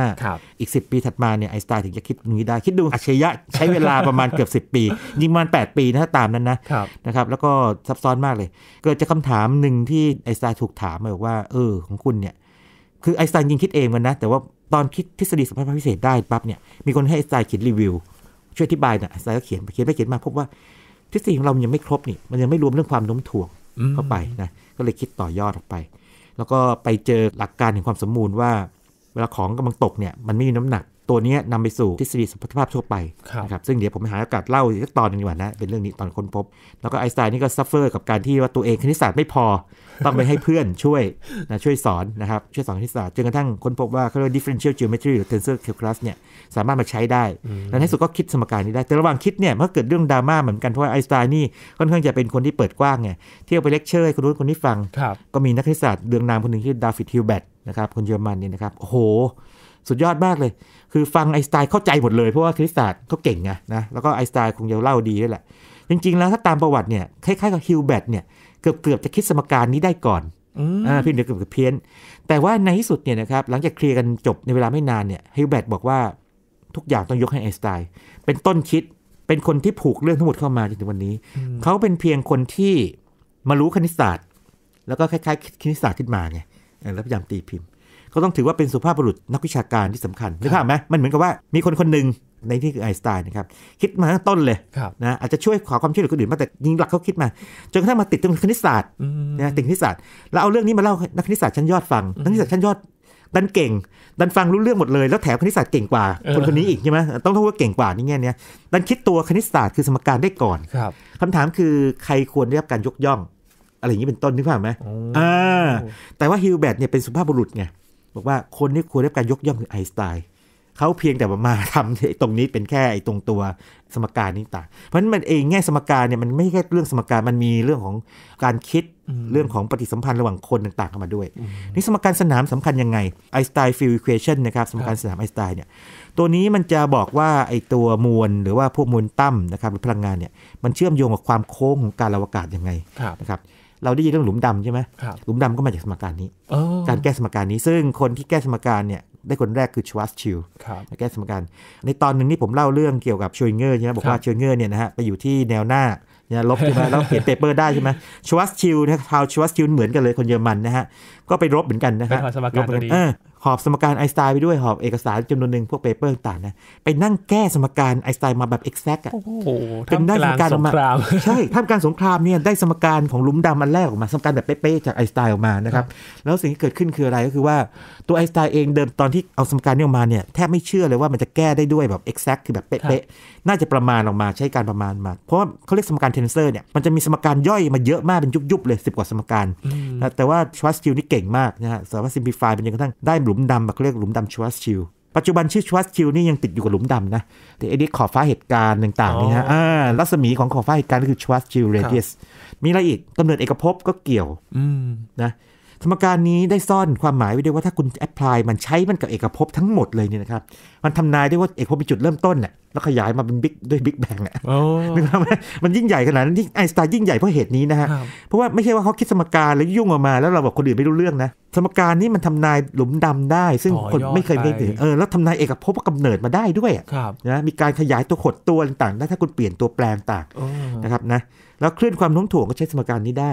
1905 อีก 10 ปีถัดมาเนี่ยไอสไตน์ถึงจะคิดอย่างนี้ได้ คิดดูอัจฉริยะใช้เวลาประมาณเกือบ10ปียิงมันแปีนะตามนั้นนะนะครับแล้วก็ซับซ้อนมากเลย เกิดจากคาถามหนึ่งที่ไอสไตน์ถูกถามมาบอกว่า เออของคุณเนี่ย คือไอสไตน์ยิงคิดเองมันนะ แต่ว่าตอนคิดทฤษฎีสัมพัทธภาพพิเศษได้ปั๊บเนี่ยมีคนให้ไอสไตน์เขียนรีวิวช่วยอธิบายนะไอสไตน์ก็เขียนไปเขียนไปเขียนมาพบว่าทฤษฎีของเรายังไม่ครบนี่ มันยังไม่รวมเรื่องความโน้มถ่วงเข้าไปนะก็เลยคิดต่อยอดออกไปแล้วก็ไปเจอหลักการแห่งความสมบูรณ์ว่าเวลาของกำลังตกเนี่ย มันไม่มีน้ำหนัก ตัวนี้นำไปสู่ทฤษฎีสมัทธภาพทั่วไปนะครับซึ่งเดี๋ยวผมหาโอกาสเล่าอีกตอนนึงดีกว่านะเป็นเรื่องนี้ตอนค้นพบ แล้วก็ไอน์สไตน์นี่ก็ซัฟเฟอร์กับการที่ว่าตัวเองคณิตศาสตร์ไม่พอต้องไปให้เพื่อนช่วยนะช่วยสอนนะครับ ช่วยสอนคณิตศาสตร์จนกระทั่งค้นพบว่าเขาเรียกดิฟ differential geometry หรือ tensor calculus เนี่ย สามารถมาใช้ได้แล้วในสุดก็คิดสมการนี้ได้ แต่ระหว่างคิดเนี่ยมันเกิดเรื่องดราม่าเหมือนกันเพราะว่าไอสไตน์นี่ ค่อนข้างจะเป็นคนที่เปิดกว้างไงเที่ยวไปเลคเชอร์ให้คนรู้คนนี้ฟังก็มีนักคณิตศาสตร์เดืองนามคนหนึ่งที่ดาฟิดฮิวแบตนะครับคนเยอรมันนี่นะครับโอ้โหสุดยอดมากเลยคือฟังไอสไตน์เข้าใจหมดเลยเพราะว่าคณิสตร์เขาเก่งไงนะแล้วก็ไอสไตน์คงจะเล่าดีด้วยแหละจริงๆ แล้วถ้าตามประวัติเนี่ยคล้ายๆกับฮิวแบตเนี่ยือบเกือบจะคิดสมการนี้ได้ก่อนอ่าพี่เหนือเกือบเพี้ยน แต่ว่าในที่สุดเนี่ยนะครับ หลังจากเคลียร์กันจบในเวลาไม่นานเนี่ย ฮิวแบตบอกว่าทุกอย่างต้องยกให้ไอน์สไตน์เป็นต้นคิด เป็นคนที่ผูกเรื่องทั้งหมดเข้ามาจนถึงวันนี้ เขาเป็นเพียงคนที่มารู้คณิตศาสตร์ แล้วก็คล้ายๆ คณิตศาสตร์ขึ้นมาไง แล้วพยายามตีพิมพ์เขาต้องถือว่าเป็นสุภาพบุรุษนักวิชาการที่สำคัญนึกภาพไหมมันเหมือนกับว่ามีคนคนหนึ่งในที่คือไอสไตน์นะครับคิดมาตั้งต้นเลยนะอาจจะช่วยขอความช่วยเหลือคนอื่นมาแต่ยิงหลักเขาคิดมาจนกระทั่งมาติดตรงคณิตศาสตร์นะติดคณิตศาสตร์ แล้วเอาเรื่องนี้มาเล่านักคณิตศาสตร์ชั้นยอดฟังนักคณิตศาสตร์ชั้นยอดดันเก่ง ดันฟังรู้เรื่องหมดเลยแล้วแถมคณิตศาสตร์เก่งกว่า คนคนนี้อีกใช่ไหมต้องตทองว่าเก่งกว่านี่แง่เนี้ยดันคิดตัวคณิตศาสตร์คือสมการได้ก่อนครับคำถามคือใครควรได้รับการยกย่องอะไรอย่างนี้เป็นต้นนึกภาพไหมอ่าแต่ว่าฮิวแบตเนี่ยเป็นสุภาพบุรุษไงบอกว่าคนที่ควรได้รับการยกย่องคือไอสไตน์เขาเพียงแต่มาทำตรงนี้เป็นแค่ไอ้ตรงตัวสมการนี้ต่างเพราะฉะนั้นมันเองแง่สมการเนี่ยมันไม่แค่เรื่องสมการมันมีเรื่องของการคิดเรื่องของปฏิสัมพันธ์ระหว่างคนต่างๆเข้ามาด้วยนี่สมการสนามสำคัญยังไงไอสไตล์ฟิลเคชันนะครับสมการสนามไอสไตล์เนี่ยตัวนี้มันจะบอกว่าไอตัวมวลหรือว่าพวกมวลตั้มนะครับหรือพลังงานเนี่ยมันเชื่อมโยงกับความโค้งของการอวกาศยังไงนะครับเราได้ยินเรื่องหลุมดำใช่ไหมหลุมดำก็มาจากสมการนี้การแก้สมการนี้ซึ่งคนที่แก้สมการเนี่ยได้คนแรกคือ ชวัสชิลแก้สมการในตอนหนึ่งนี่ผมเล่าเรื่องเกี่ยวกับชวยเงอร์ใช่ไหมบอกว่าชวยเงอร์เนี่ยนะฮะไปอยู่ที่แนวหน้าเนี่ยลบใช่ไหมแล้วเขียนเปเปอร์ได้ใช่ไหมชวัสชิลนะชาวชวัสชิลเหมือนกันเลยคนเยอรมันนะฮะ ก็ไปรบเหมือนกันนะฮะลบเสมือนกัหอบสมการไอสไตล์ไปด้วยหอบเอกสารจำนวนหนึ่งพวกเปเปอร์ต่างๆนะไปนั่งแก้สมการไอสไตล์มาแบบ exact อ่ะเป็นได้สมการออกมาใช่ท่ามกลางสงครามเนี่ยได้สมการของลุมดำอันแรกออกมา สมการแบบเป๊ะๆจากไอสไตล์ออกมานะครับแล้วสิ่งที่เกิดขึ้นคืออะไรก็คือว่าตัวไอสไตล์เองเดิมตอนที่เอาสมการนี้ออกมาเนี่ยแทบไม่เชื่อเลยว่ามันจะแก้ได้ด้วยแบบ exact คือแบบเป๊ะๆน่าจะประมาณออกมาใช้การประมาณมาเพราะว่าเขาเรียกสมการเทนเซอร์เนี่ยมันจะมีสมการย่อยมาเยอะมากเป็นยุบๆเลยสิบกว่าสมการ แต่ว่าชวัสติลนี่เก่งมากนะฮะสามารถซิมพลิฟายเป็นจนกระทั่งได้หลุมดำแบบเรียกหลุมดำชวัสชิล ปัจจุบันชื่อชวัสชิลนี่ยังติดอยู่กับหลุมดำนะ แต่ไอ้ดิขอบฟ้าเหตุการณ์ต่างๆนี่ฮะลัศมีของขอบฟ้าเหตุการณ์ก็คือชวัสชิล เรดิสมีอะไรอีกกำเนิดเอกภพก็เกี่ยวนะสมการนี้ได้ซ่อนความหมายไว้ด้วยว่าถ้าคุณแอพพลายมันใช้มันกับเอกภพทั้งหมดเลยเนี่ยนะครับ มันทำนายได้ว่าเอกภพเป็นจุดเริ่มต้นน่ะแล้วขยายมาเป็นบิ๊กด้วยบิ๊กแบงเ่นี่ยมันยิ่งใหญ่ขนาดนั้นไอสไตน์ยิ่งใหญ่เพราะเหตุนี้นะฮะเพราะว่าไม่ใช่ว่าเขาคิดสมการแล้วยุ่งออกมา แล้วเราบอกคนอื่นไม่รู้เรื่องนะสมการนี้มันทำนายหลุมดำได้ซึ่งคนไม่เคยไม่ถึงเออแล้วทำนายเอกภพกำเนิดมาได้ด้วยนะมีการขยายตัวขดตัวต่างๆได้ถ้าคุณเปลี่ยนตัวแปลงต่างนะครับนะแล้วคลื่นความโน้มถ่วงก็ใช้สมการนี้ได้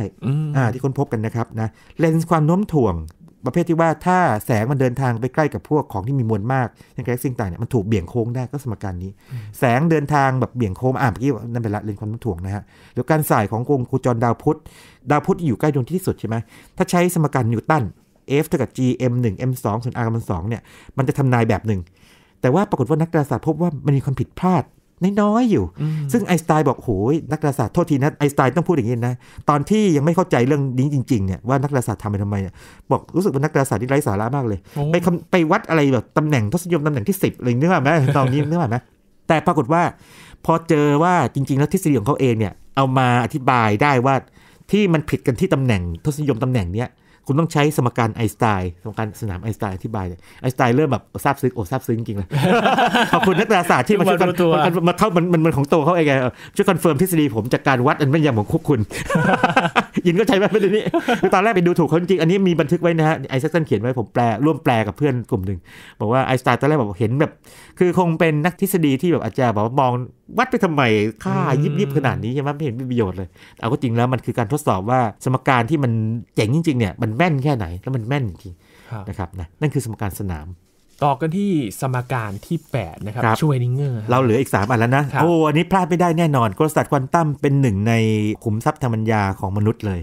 อ่า ที่ค้นพบกันนะครับนะเลนส์ความโน้มถ่วงประเภทที่ว่าถ้าแสงมันเดินทางไปใกล้กับพวกของที่มีมวลมากอย่างแก๊สล็กซ่ต่างเนี่ยมันถูกเบี่ยงโค้งได้ก็สมการนี้ แสงเดินทางแบบเบี่ยงโค้งอ่านเมื่อกี้นั่นเป็นละเลนความโน้มถ่วงนะฮะเรือการสายของวงโคจรดาวพุธ ดาวพุธอยู่ใกล้ดวงอาทิตย์ี่สุดใช่ไหมถ้าใช้สมการนิวตัน F เท่ากับ G M 1 M 2ส่วน R กำลังสองเนี่ยมันจะทำนายแบบหนึ่งแต่ว่าปรากฏว่านักดาราศาสตร์พบว่ามันมีความผิดพลาดน้อยๆ อยู่ ซึ่งไอสไตล์บอกโหยนักดาราศาสตร์โทษทีนะไอสไตล์ต้องพูดอย่างนี้นะตอนที่ยังไม่เข้าใจเรื่องนี้จริงๆเนี่ยว่านักดาราศาสตร์ทำไปทำไมบอก รู้สึกว่า นักดาราศาสตร์ที่ไร้สาระมากเลยไปไปวัดอะไรแบบตำแหน่ง ทศนิยมตำแหน่งที่ 10 อะไรนึกว่าไหมตอนนี้นึกว่าไหมแต่ปรากฏว่า พอเจอว่าจริงๆแล้วทฤษฎีของเขาเองเนี่ยเอามาอธิบายได้ว่า ที่มันผิดกันที่ตำแหน่งทศนิยมตำแหน่งเนี้ยคุณต้องใช้สมการ ไอสไตล์สมการสนามไอสไตล์อธิบาย ไอสไตล์เริ่มแบบซาบซึ้งโอ้ซาบซึ้งจริงเลยขอบคุณนักดาราศาสตร์ที่มาช่วยกันมาเข้ามันมันของโตเขาเองไงช่วยคอนเฟิร์มทฤษฎีผมจากการวัดอันเป็นย่งของควกคุณ ยินก็ใช้ไหมประเด็นนี้ตอนแรกไปดูถูกเขาจริงอันนี้มีบันทึกไว้นะฮะไอแซ์เันเขียนไว้ผมแปลร่วมแปลกับเพื่อนกลุ่มหนึ่งบอกว่าไอสไตล์ตอนแรกบอกเห็นแบบ คือคงเป็นนักทฤษฎีที่แบบอาจารย์บอกว่ามองวัดไปทำไมค่ายิบยิบขนาดนี้ใช่ไหมไม่เห็นมีประโยชน์เลยเอาก็จริงแล้วมันคือการทดสอบว่าสมการที่มันเจ๋งจริงๆเนี่ยมันแม่นแค่ไหน แล้วมันแม่นจริงนะครับนะนั่นคือสมการสนาม ต่อกันที่สมการที่8นะครับช่วยนิงเงอร์เราเหลืออีก 3 อันแล้วนะโอ้อันนี้พลาดไม่ได้แน่นอนกลศาสตร์ควอนตัมเป็นหนึ่งในขุมทรัพย์ทางมัญญาของมนุษย์เลย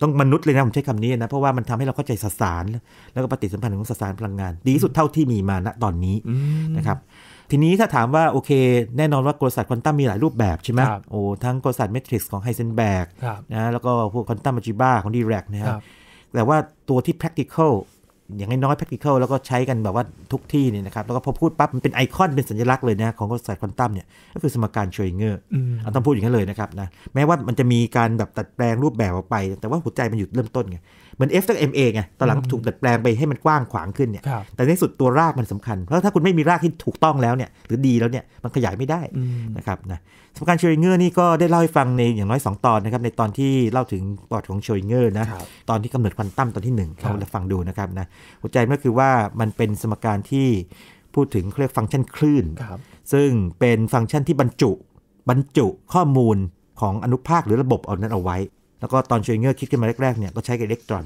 ต้องมนุษย์เลยนะ ผมใช้คำนี้นะ เพราะว่ามันทำให้เราเข้าใจสสาร แล้วก็ปฏิสัมพันธ์ของสสารพลังงาน ดีสุดเท่าที่มีมาณตอนนี้นะครับทีนี้ถ้าถามว่าโอเค แน่นอนว่ากลศาสตร์ควอนตัมมีหลายรูปแบบใช่ไหมโอ้ทั้งกลศาสตร์เมทริกซ์ของไฮเซนแบกนะแล้วก็พวกควอนตัมมัจิบ้าของดีแรกนะครับแต่ว่าตัวที่ practical อย่างน้อย practical แล้วก็ใช้กันแบบว่าทุกที่เนี่ยนะครับ แล้วก็พอพูดปั๊บ มันเป็นไอคอนเป็นสัญลักษณ์เลยนะของศาสตร์ควอนตัมเนี่ยก็คือสมการเชยเงอร์เอาต้องพูดอย่างนั้นเลยนะครับนะ แม้ว่ามันจะมีการแบบตัดแปลงรูปแบบออกไป แต่ว่าหัวใจมันหยุดเริ่มต้นไงเหมือน F จาก MA ไง ตอนหลังถูกดัดแปลงไปให้มันกว้างขวางขึ้นเนี่ย แต่ในสุดตัวรากมันสำคัญ เพราะถ้าคุณไม่มีรากที่ถูกต้องแล้วเนี่ย หรือดีแล้วเนี่ย มันขยายไม่ได้นะครับนะสำคัญเชริงเงอร์นี่ก็ได้เล่าให้ฟังในอย่างน้อย 2 ตอนนะครับ ในตอนที่เล่าถึงปอดของเชริงเงอร์นะ ตอนที่กำเนิดควันตั้มตอนที่1เราฟังดูนะครับนะหัวใจก็คือว่ามันเป็นสมการที่พูดถึงเรียกฟังก์ชันคลื่น ซึ่งเป็นฟังก์ชันที่บรรจุ บรรจุข้อมูลของอนุภาคหรือระบบเอานั้นเอาไว้แล้วก็ตอนเชยเงอร์คิดขึ้นมาแรกๆเนี่ยก็ใช้กับอิเล็กตรอน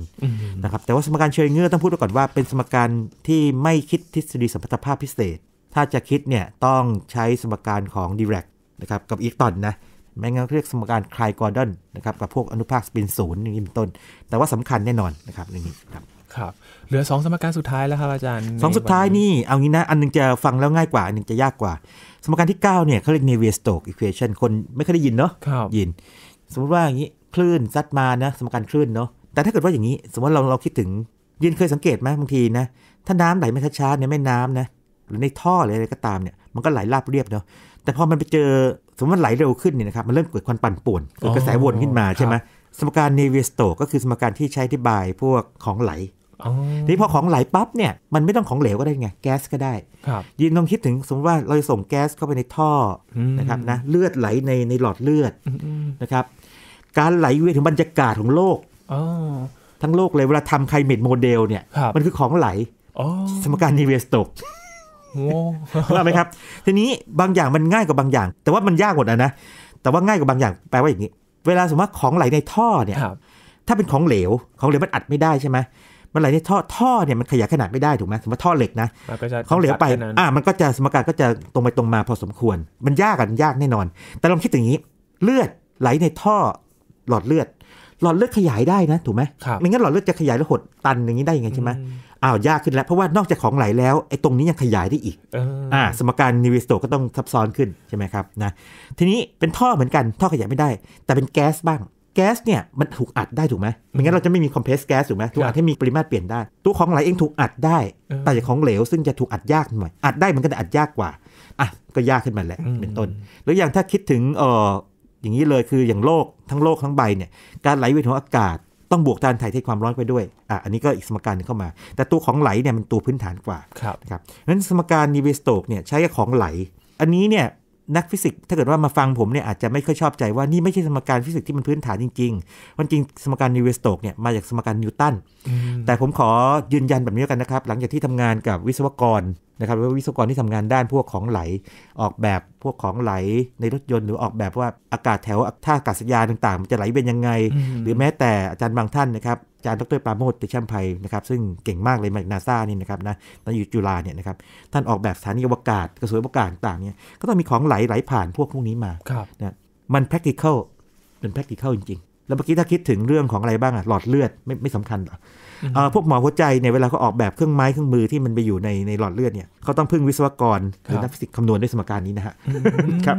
นะครับแต่ว่าสมการเชยเงอร์ต้องพูดก่อนว่า เป็นสมการที่ไม่คิดทฤษฎีสัมพัทธภาพพิเศษ ถ้าจะคิดเนี่ยต้องใช้สมการของดีแรกนะครับกับอิเล็กตรอนนะไม่งั้นเรียกสมการคลายกอร์ดอนนะครับกับพวกอนุภาคสปินศูนย์อย่างนี้เป็นต้น แต่ว่าสำคัญแน่นอนนะครับ่งนี้ครับครับเหลือ 2 สมการสุดท้ายแล้วครับอาจารย์สองสุดท้ายนี่เอางี้นะอันนึงจะฟังแล้วง่ายกว่าอันนึงจะยากกว่า สมการที่ 9เนี่ยเขาเรียก n น v i e r s t o k e s equation คนไม่เคยได้ยินเนาะยิน สมมติว่าอย่างนี้คลื่นซัดมานะสมการคลื่นเนาะแต่ถ้าเกิดว่าอย่างนี้ สมมติเราเราคิดถึง ยินเคยสังเกตไหมบางทีนะถ้าน้ำไหลไมาช้าๆในแม่น้ำนะหรือในท่อหรืออะไรก็ตามเนี่ยมันก็ไหลราบเรียบเนาะแต่พอมันไปเจอสมมติมันไหลเร็วขึ้นเนี่ยนะครับมันเริ่มเกิดความปั่นป่วนเกิดกระแสวนขึ้นมาใช่ไหมสมการเนววสโตก็คือสมการที่ใช้อธิบายพวกของไหลทีนี้พอของไหลปั๊บเนี่ยมันไม่ต้องของเหลวก็ได้ไงแก๊สก็ได้ยินลองคิดถึงสมมติว่าเราส่งแก๊สเข้าไปในท่อนะครับนะเลือดไหลในในหลอดเลือดนะครับการไหลเวียนของบรรยากาศของโลกทั้งโลกเลยเวลาทำไคลเมดโมเดลเนี่ย มันคือของไหลสมการนิเวศตกเข้าไหมครับ ทีนี้บางอย่างมันง่ายกว่าบางอย่าง แต่ว่ามันยากหมดนะนะแต่ว่าง่ายกว่าบางอย่าง แปลว่าอย่างนี้ เวลาสมมติว่าของไหลในท่อเนี่ยถ้าเป็นของเหลวของเหลวมันอัดไม่ได้ใช่ไหมมันไหลในท่อท่อเนี่ยมันขยายขนาดไม่ได้ถูกไหมสมมติท่อเหล็กนะของเหลวไปอ่ามันก็จะสมการก็จะตรงไปตรงมาพอสมควร มันยากกันยากแน่นอน แต่ลองคิดอย่างนี้ เลือดไหลในท่อหลอดเลือดหลอดเลือดขยายได้นะถูกไหมไม่งั้นหลอดเลือดจะขยายแล้วหดตันอย่างนี้ได้ยังไงใช่ไหมอ้าวยากขึ้นแล้วเพราะว่านอกจากของไหลแล้วไอ้ตรงนี้ยังขยายได้อีกอ่า สมการนิวิสโตก็ต้องซับซ้อนขึ้นใช่ไหมครับนะ ทีนี้เป็นท่อเหมือนกันท่อขยายไม่ได้ แต่เป็นแก๊สบ้างแก๊สเนี่ยมันถูกอัดได้ถูกไหมไม่งั้นเราจะไม่มีคอมเพรสแก๊สถูกไหมถูกอัดให้มีปริมาตรเปลี่ยนได้ตัวของไหลเองถูกอัดได้ แต่ของเหลวซึ่งจะถูกอัดยากหน่อย อัดได้มันก็จะอัดยากกว่า อ่ะก็ยากขึ้นมาแหละเป็นต้นแล้วอย่างถ้าคิดถึงเอ่ออย่างนี้เลยคืออย่างโลกทั้งโลกทั้งใบเนี่ยการไหลเวียนของอากาศต้องบวกการถ่ายเทความร้อนไปด้วยอ่ะอันนี้ก็อีกสมการนึงเข้ามา แต่ตัวของไหลเนี่ยมันตัวพื้นฐานกว่าครับครับนั้นสมการนิเวสโตกเนี่ยใช้กับของไหลอันนี้เนี่ยนักฟิสิกส์ถ้าเกิดว่ามาฟังผมเนี่ยอาจจะไม่ค่อยชอบใจว่านี่ไม่ใช่สมการฟิสิกส์ที่มันพื้นฐานจริงๆมันจริงสมการนิเวสโตกเนี่ยมาจากสมการนิวตันแต่ผมขอยืนยันแบบนี้กันนะครับหลังจากที่ทำงานกับวิศวกรนะครับหรือวิศวกรที่ทำงานด้านพวกของไหลออกแบบพวกของไหลในรถยนต์ หรือออกแบบว่าอากาศแถวท่าอากาศยานต่างๆมันจะไหลเป็นยังไง หรือแม้แต่อาจารย์บางท่านนะครับอาจารย์ดรปราโมทติชัมภัยนะครับซึ่งเก่งมากเลย มาจากนาซานี่นะครับนะตอนอยู่จุฬาเนี่ยนะครับท่านออกแบบสถานีอวกาศกระสวยอวกาศต่างๆเนี่ยก็ต้องมีของไหลไหลผ่านพวกพวกนี้มานะมัน practical เป็น practical จริงๆแล้วเมื่อกี้ถ้าคิดถึงเรื่องของอะไรบ้างอะหลอดเลือดไม่ไม่สำคัญหรอพวกหมอหัวใจเนี่ยเวลาเขาออกแบบเครื่องไม้เครื่องมือที่มันไปอยู่ในในหลอดเลือดเนี่ยเขาต้องพึ่งวิศวกร หรือนักฟิสิกส์คำนวณด้วยสมการนี้นะฮะครับ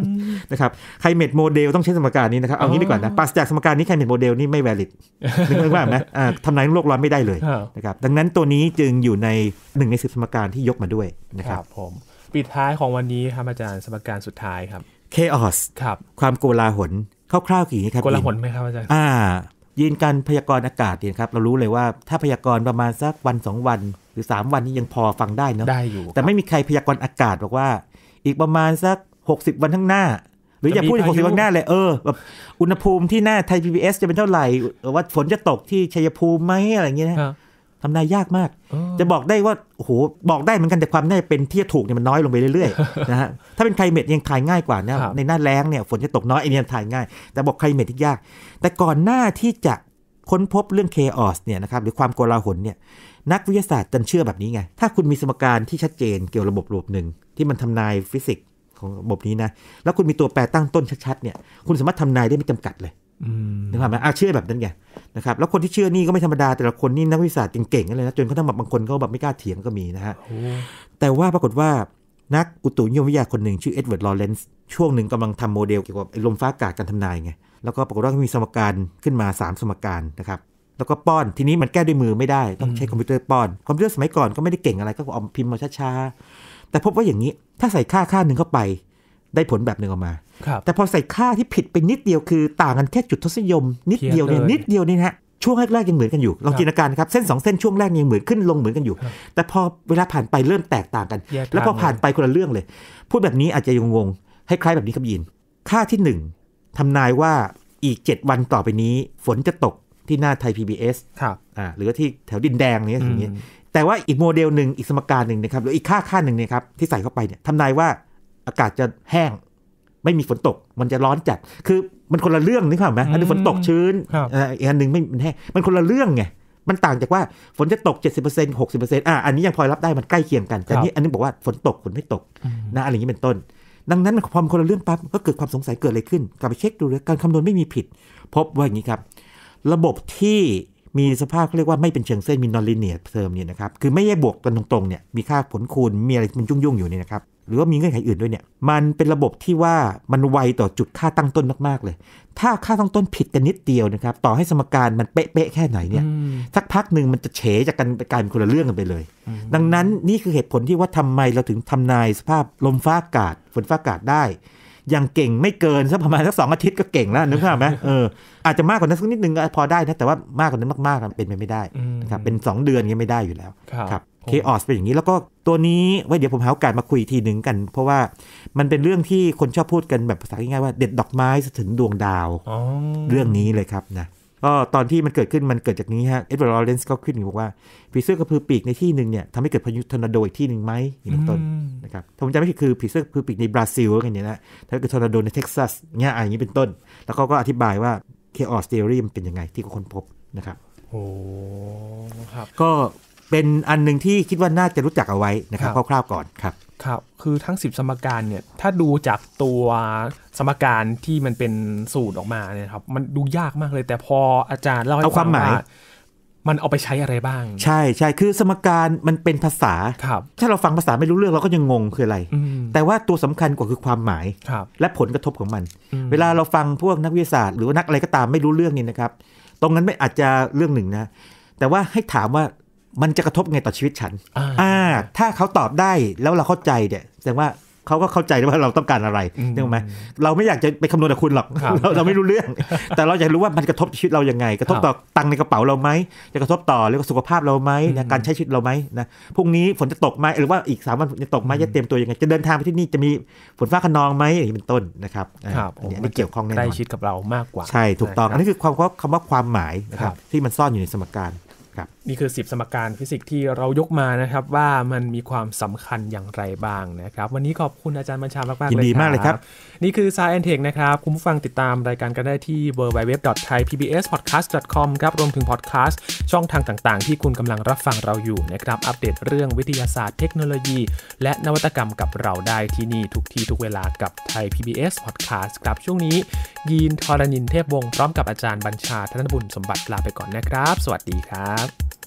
นะครับไคเมดโมเดลต้องใช้สมการนี้นะครับ เอางี้ดีกว่านะปราศจากสมการนี้ไคเมดโมเดลนี่ไม่ valid นึกว่านะทำนายโลกร้อนไม่ได้เลยนะครับดังนั้นตัวนี้จึงอยู่ในหนึ่งในสิบสมการที่ยกมาด้วยนะครับ ผมปิดท้ายของวันนี้ครับอาจารย์สมการสุดท้ายครับ chaos ครับความโกลาหลคร่าวๆกี่นี้ครับโกลาหลไหมครับอาจารย์อ่ายืนการพยากรณ์อากาศเนี่ยครับ เรารู้เลยว่าถ้าพยากรณ์ประมาณสักวันสองวัน หรือ 3 วันนี้ยังพอฟังได้เนาะได้อยู่แต่ไม่มีใครพยากรณ์อากาศบอกว่า อีกประมาณสัก 60 วันข้างหน้า หรืออย่าพูดหกสิบวันหน้าเลยเออแบบอุณหภูมิที่หน้าไทยพีบีเอสจะเป็นเท่าไหร่ ว่าฝนจะตกที่ชัยภูมิไหมอะไรเงี้ยทำนายยากมาก จะบอกได้ว่าโอ้โห บอกได้เหมือนกันแต่ความแน่เป็นที่ถูกเนี่ยมันน้อยลงไปเรื่อยๆนะฮะ ถ้าเป็นไคลเมตยังถ่ายง่ายกว่านะในหน้าแล้งเนี่ยฝนจะตกน้อยไอเนี่ย่ายง่าย แต่บอกไคลเมตที่ยาก แต่ก่อนหน้าที่จะค้นพบเรื่องเคออสเนี่ยนะครับหรือความโกลาหลเนี่ยนักวิทยาศาสตร์จันเชื่อแบบนี้ไง ถ้าคุณมีสมการที่ชัดเจนเกี่ยวระบบระบบหนึ่งที่มันทำนายฟิสิกส์ของระบบนี้นะ แล้วคุณมีตัวแปรตั้งต้นชัดๆเนี่ยคุณสามารถทำนายได้ไม่จำกัดเลยนึกภาพไหมอ่ะเชื่อแบบนั้นไงนะครับแล้วคนที่เชื่อนี่ก็ไม่ธรรมดา แต่ละคนนี่นักวิชาเก่งๆกันเลยนะจนเขาทั้งแบบบางคนก็แบบไม่กล้าเถียงก็มีนะฮะ แต่ว่าปรากฏว่านักอุตุนิยมวิทยาคนหนึ่ง ชื่อเอ็ดเวิร์ด ลอเรนซ์ช่วงหนึ่งกำลังทำโมเดลเกี่ยวกับลมฟ้าอากาศการทำนายไงแล้วก็ปรากฏว่ามีสมการขึ้นมา 3 สมการนะครับแล้วก็ป้อนทีนี้มันแก้ด้วยมือไม่ได้ต้องใช้คอมพิวเตอร์ป้อนคอมพิวเตอร์สมัยก่อนก็ไม่ได้เก่งอะไรก็เอาพิมพ์มาช้าๆแต่พบว่าอย่างนี้ถ้าใส่ค่าค่าหนึ่งเข้าไปได้ผลแบบหนึ่งออกมาแต่พอใส่ค่าที่ผิดไปนิดเดียวคือ ต่างกันแค่จุดทศนิยม นิดเดียวเนี่ยนิดเดียวนี่ฮะช่วงแรกๆยังเหมือนกันอยู่ลองจินตนาการครับเส้น2เส้นช่วงแรกยังเหมือนขึ้นลงเหมือนกันอยู่ แต่พอเวลาผ่านไปเริ่มแตกต่างกัน แล้วพอผ่านไปคนละเรื่องเลยพูดแบบนี้อาจจะงๆงง้คล้ายแบบนี้ครับยิน ค่าที่ 1 ทำนายว่าอีก 7 วันต่อไปนี้ ฝนจะตกที่หน้าไทย PBS ครับอ่าหรือที่แถวดินแดงนี้อย่างเงี้ยแต่ว่าอีกโมเดลหนึ่งอีกสมการหนึ่งนะครับหรืออีกค่าค่าหนึ่งเนี่ยครับที่ใส่เข้าไปเนี่ยทำนายว่าอากาศจะแห้งไม่มีฝนตกมันจะร้อนจัดคือมันคนละเรื่องนึกภาพไหมอันนึงฝนตกชื้นอีกอันหนึ่งไม่มันแห้งมันคนละเรื่องไงมันต่างจากว่าฝนจะตก 70% 60%อ่อันนี้ยังพอรับได้มันใกล้เคียงกันแต่นี่อันนี้บอกว่าฝนตกฝนไม่ตกนะอะไรอย่างนี้เป็นต้น ดังนั้นพอมคนละเรื่องปั๊บก็เกิดความสงสัยเกิดอะไรขึ้นกลับไปเช็คดูเลยการคำนวณไม่มีผิด พบว่าอย่างนี้ครับ ระบบที่มีสภาพเขาเรียกว่าไม่เป็นเชิงเส้นมีนอนลิเนียเทอมเนี่ยนะครับคือไม่ได้บวกกันตรงๆเนี่ยมีค่าผลคูณมีอะไรมันยุ่งๆอยู่นี่นะครับหรือว่ามีเงื่อนไขอื่นด้วยเนี่ยมันเป็นระบบที่ว่ามันไวต่อจุดค่าตั้งต้นมาก ๆเลย ถ้าค่าตั้งต้นผิดกันนิดเดียวนะครับ ต่อให้สมการมันเป๊ะๆแค่ไหนเนี่ยสักพักหนึ่งมันจะเฉจากกันกลายเป็นคนละเรื่องกันไปเลย ดังนั้นนี่คือเหตุผลที่ว่าทำไมเราถึงทำนายสภาพลมฟ้าอากาศ ฝนฟ้าอากาศได้ อย่างเก่งไม่เกินสักประมาณสักสองอาทิตย์ก็เก่งแล้วนึกภาพไหมเอออาจจะมากกว่านั้นสักนิดนึงพอได้นะแต่ว่ามากกว่านั้นมากๆเป็นไปไม่ได้นะครับ เป็น 2 เดือนก็ไม่ได้อยู่แล้วครับเคออสเป็นอย่างนี้แล้วก็ตัวนี้ไว้เดี๋ยวผมหาโอกาสมาคุยทีหนึ่งกัน เพราะว่ามันเป็นเรื่องที่คนชอบพูดกันแบบภาษาง่ายๆว่า เด็ดดอกไม้สถึงดวงดาวเรื่องนี้เลยครับนะก็ตอนที่มันเกิดขึ้นมันเกิดจากนี้ฮะเอ็ดเวิร์ดลอเรนซ์ก็ขึ้นบอกว่า ผีเสื้อกระพือปีกในที่หนึ่งเนี่ยทำให้เกิดพายุทอร์นาโดอีกที่หนึ่งไหมอย่างเป็นต้นนะครับถ้าผมจำไม่ผิดคือผีเสื้อกระพือปีกในบราซิลอะไรเนี่ยนะถ้าเกิดทอร์นาโดในเท็กซัสเนี่ยอย่างนี้เป็นต้น แล้วเขาก็อธิบายว่าเคออสเทอรี่มันเป็นยังไงที่คนพบนะครับโอ้ครับ ก็เป็นอันหนึ่งที่คิดว่าน่าจะรู้จักเอาไว้นะครับคร่าวๆก่อนครับ ครับ คือทั้ง10สมการเนี่ย ถ้าดูจากตัวสมการที่มันเป็นสูตรออกมาเนี่ยครับมันดูยากมากเลย แต่พออาจารย์เล่าให้ฟังว่ามันเอาไปใช้อะไรบ้าง ใช่ใช่คือสมการมันเป็นภาษาครับถ้าเราฟังภาษาไม่รู้เรื่องเราก็ยังงงคืออะไร แต่ว่าตัวสำคัญกว่าคือความหมายและผลกระทบของมัน เวลาเราฟังพวกนักวิทยาศาสตร์หรือว่านักอะไรก็ตามไม่รู้เรื่องนี่นะครับ ตรงนั้นไม่อาจจะเรื่องหนึ่งนะ แต่ว่าให้ถามว่ามันจะกระทบไงต่อชีวิตฉัน อ่า ถ้าเขาตอบได้แล้วเราเข้าใจเนี่ยแสดงว่าเขาก็เข้าใจว่าเราต้องการอะไร่อกไหม เราไม่อยากจะไปคำนวณกับคุณหรอก เราไม่รู้เรื่อง แต่เราอยากรู้ว่ามันกระทบชีวิตเรายังไง กระทบต่อตังในกระเป๋าเราไหม จะกระทบต่อ เรื่องสุขภาพเราไหม การใช้ชีวิตเราไหมนะ พรุ่งนี้ฝนจะตกไหมหรือว่าอีกสามวันจะตกไหมจะเตรียมตัวยังไง จะเดินทางไปที่นี่จะมีฝนฟ้าขนองไหมอย่างนี้เป็นต้นนะครับครับ อันนี้เกี่ยวข้องแน่นอนใกล้ชิดกับเรามากกว่า ใช่ ถูกต้อง อันนี้คือความคำว่าความหมายนะครับที่มันซ่อนอยู่ในสมการครับนี่คือ 10 สมการฟิสิกส์ที่เรายกมานะครับ ว่ามันมีความสำคัญอย่างไรบ้างนะครับ วันนี้ขอบคุณอาจารย์บัญชามากมากเลยครับ ยินดีมากเลยครับ นี่คือ s ายแอนเทคนะครับ คุณผู้ฟังติดตามรายการกันได้ที่ w w w t h a i p b s p o d c a s t c o m ครับรวมถึงพอดแคสต์ช่องทางต่าง ๆ ที่คุณกำลังรับฟังเราอยู่นะครับ อัปเดตเรื่องวิทยาศาสตร์เทคโนโลยี และนวัตกรรมกับเราได้ที่นี่ทุกที่ทุกเวลากับไทย PBS Podcast ครับช่วงนี้ยีนทรณินเทพวงศ์พร้อมกับอาจารย์บัญชาธนบุญสมบัติลาไปก่อนนะครับ สวัสดีครับ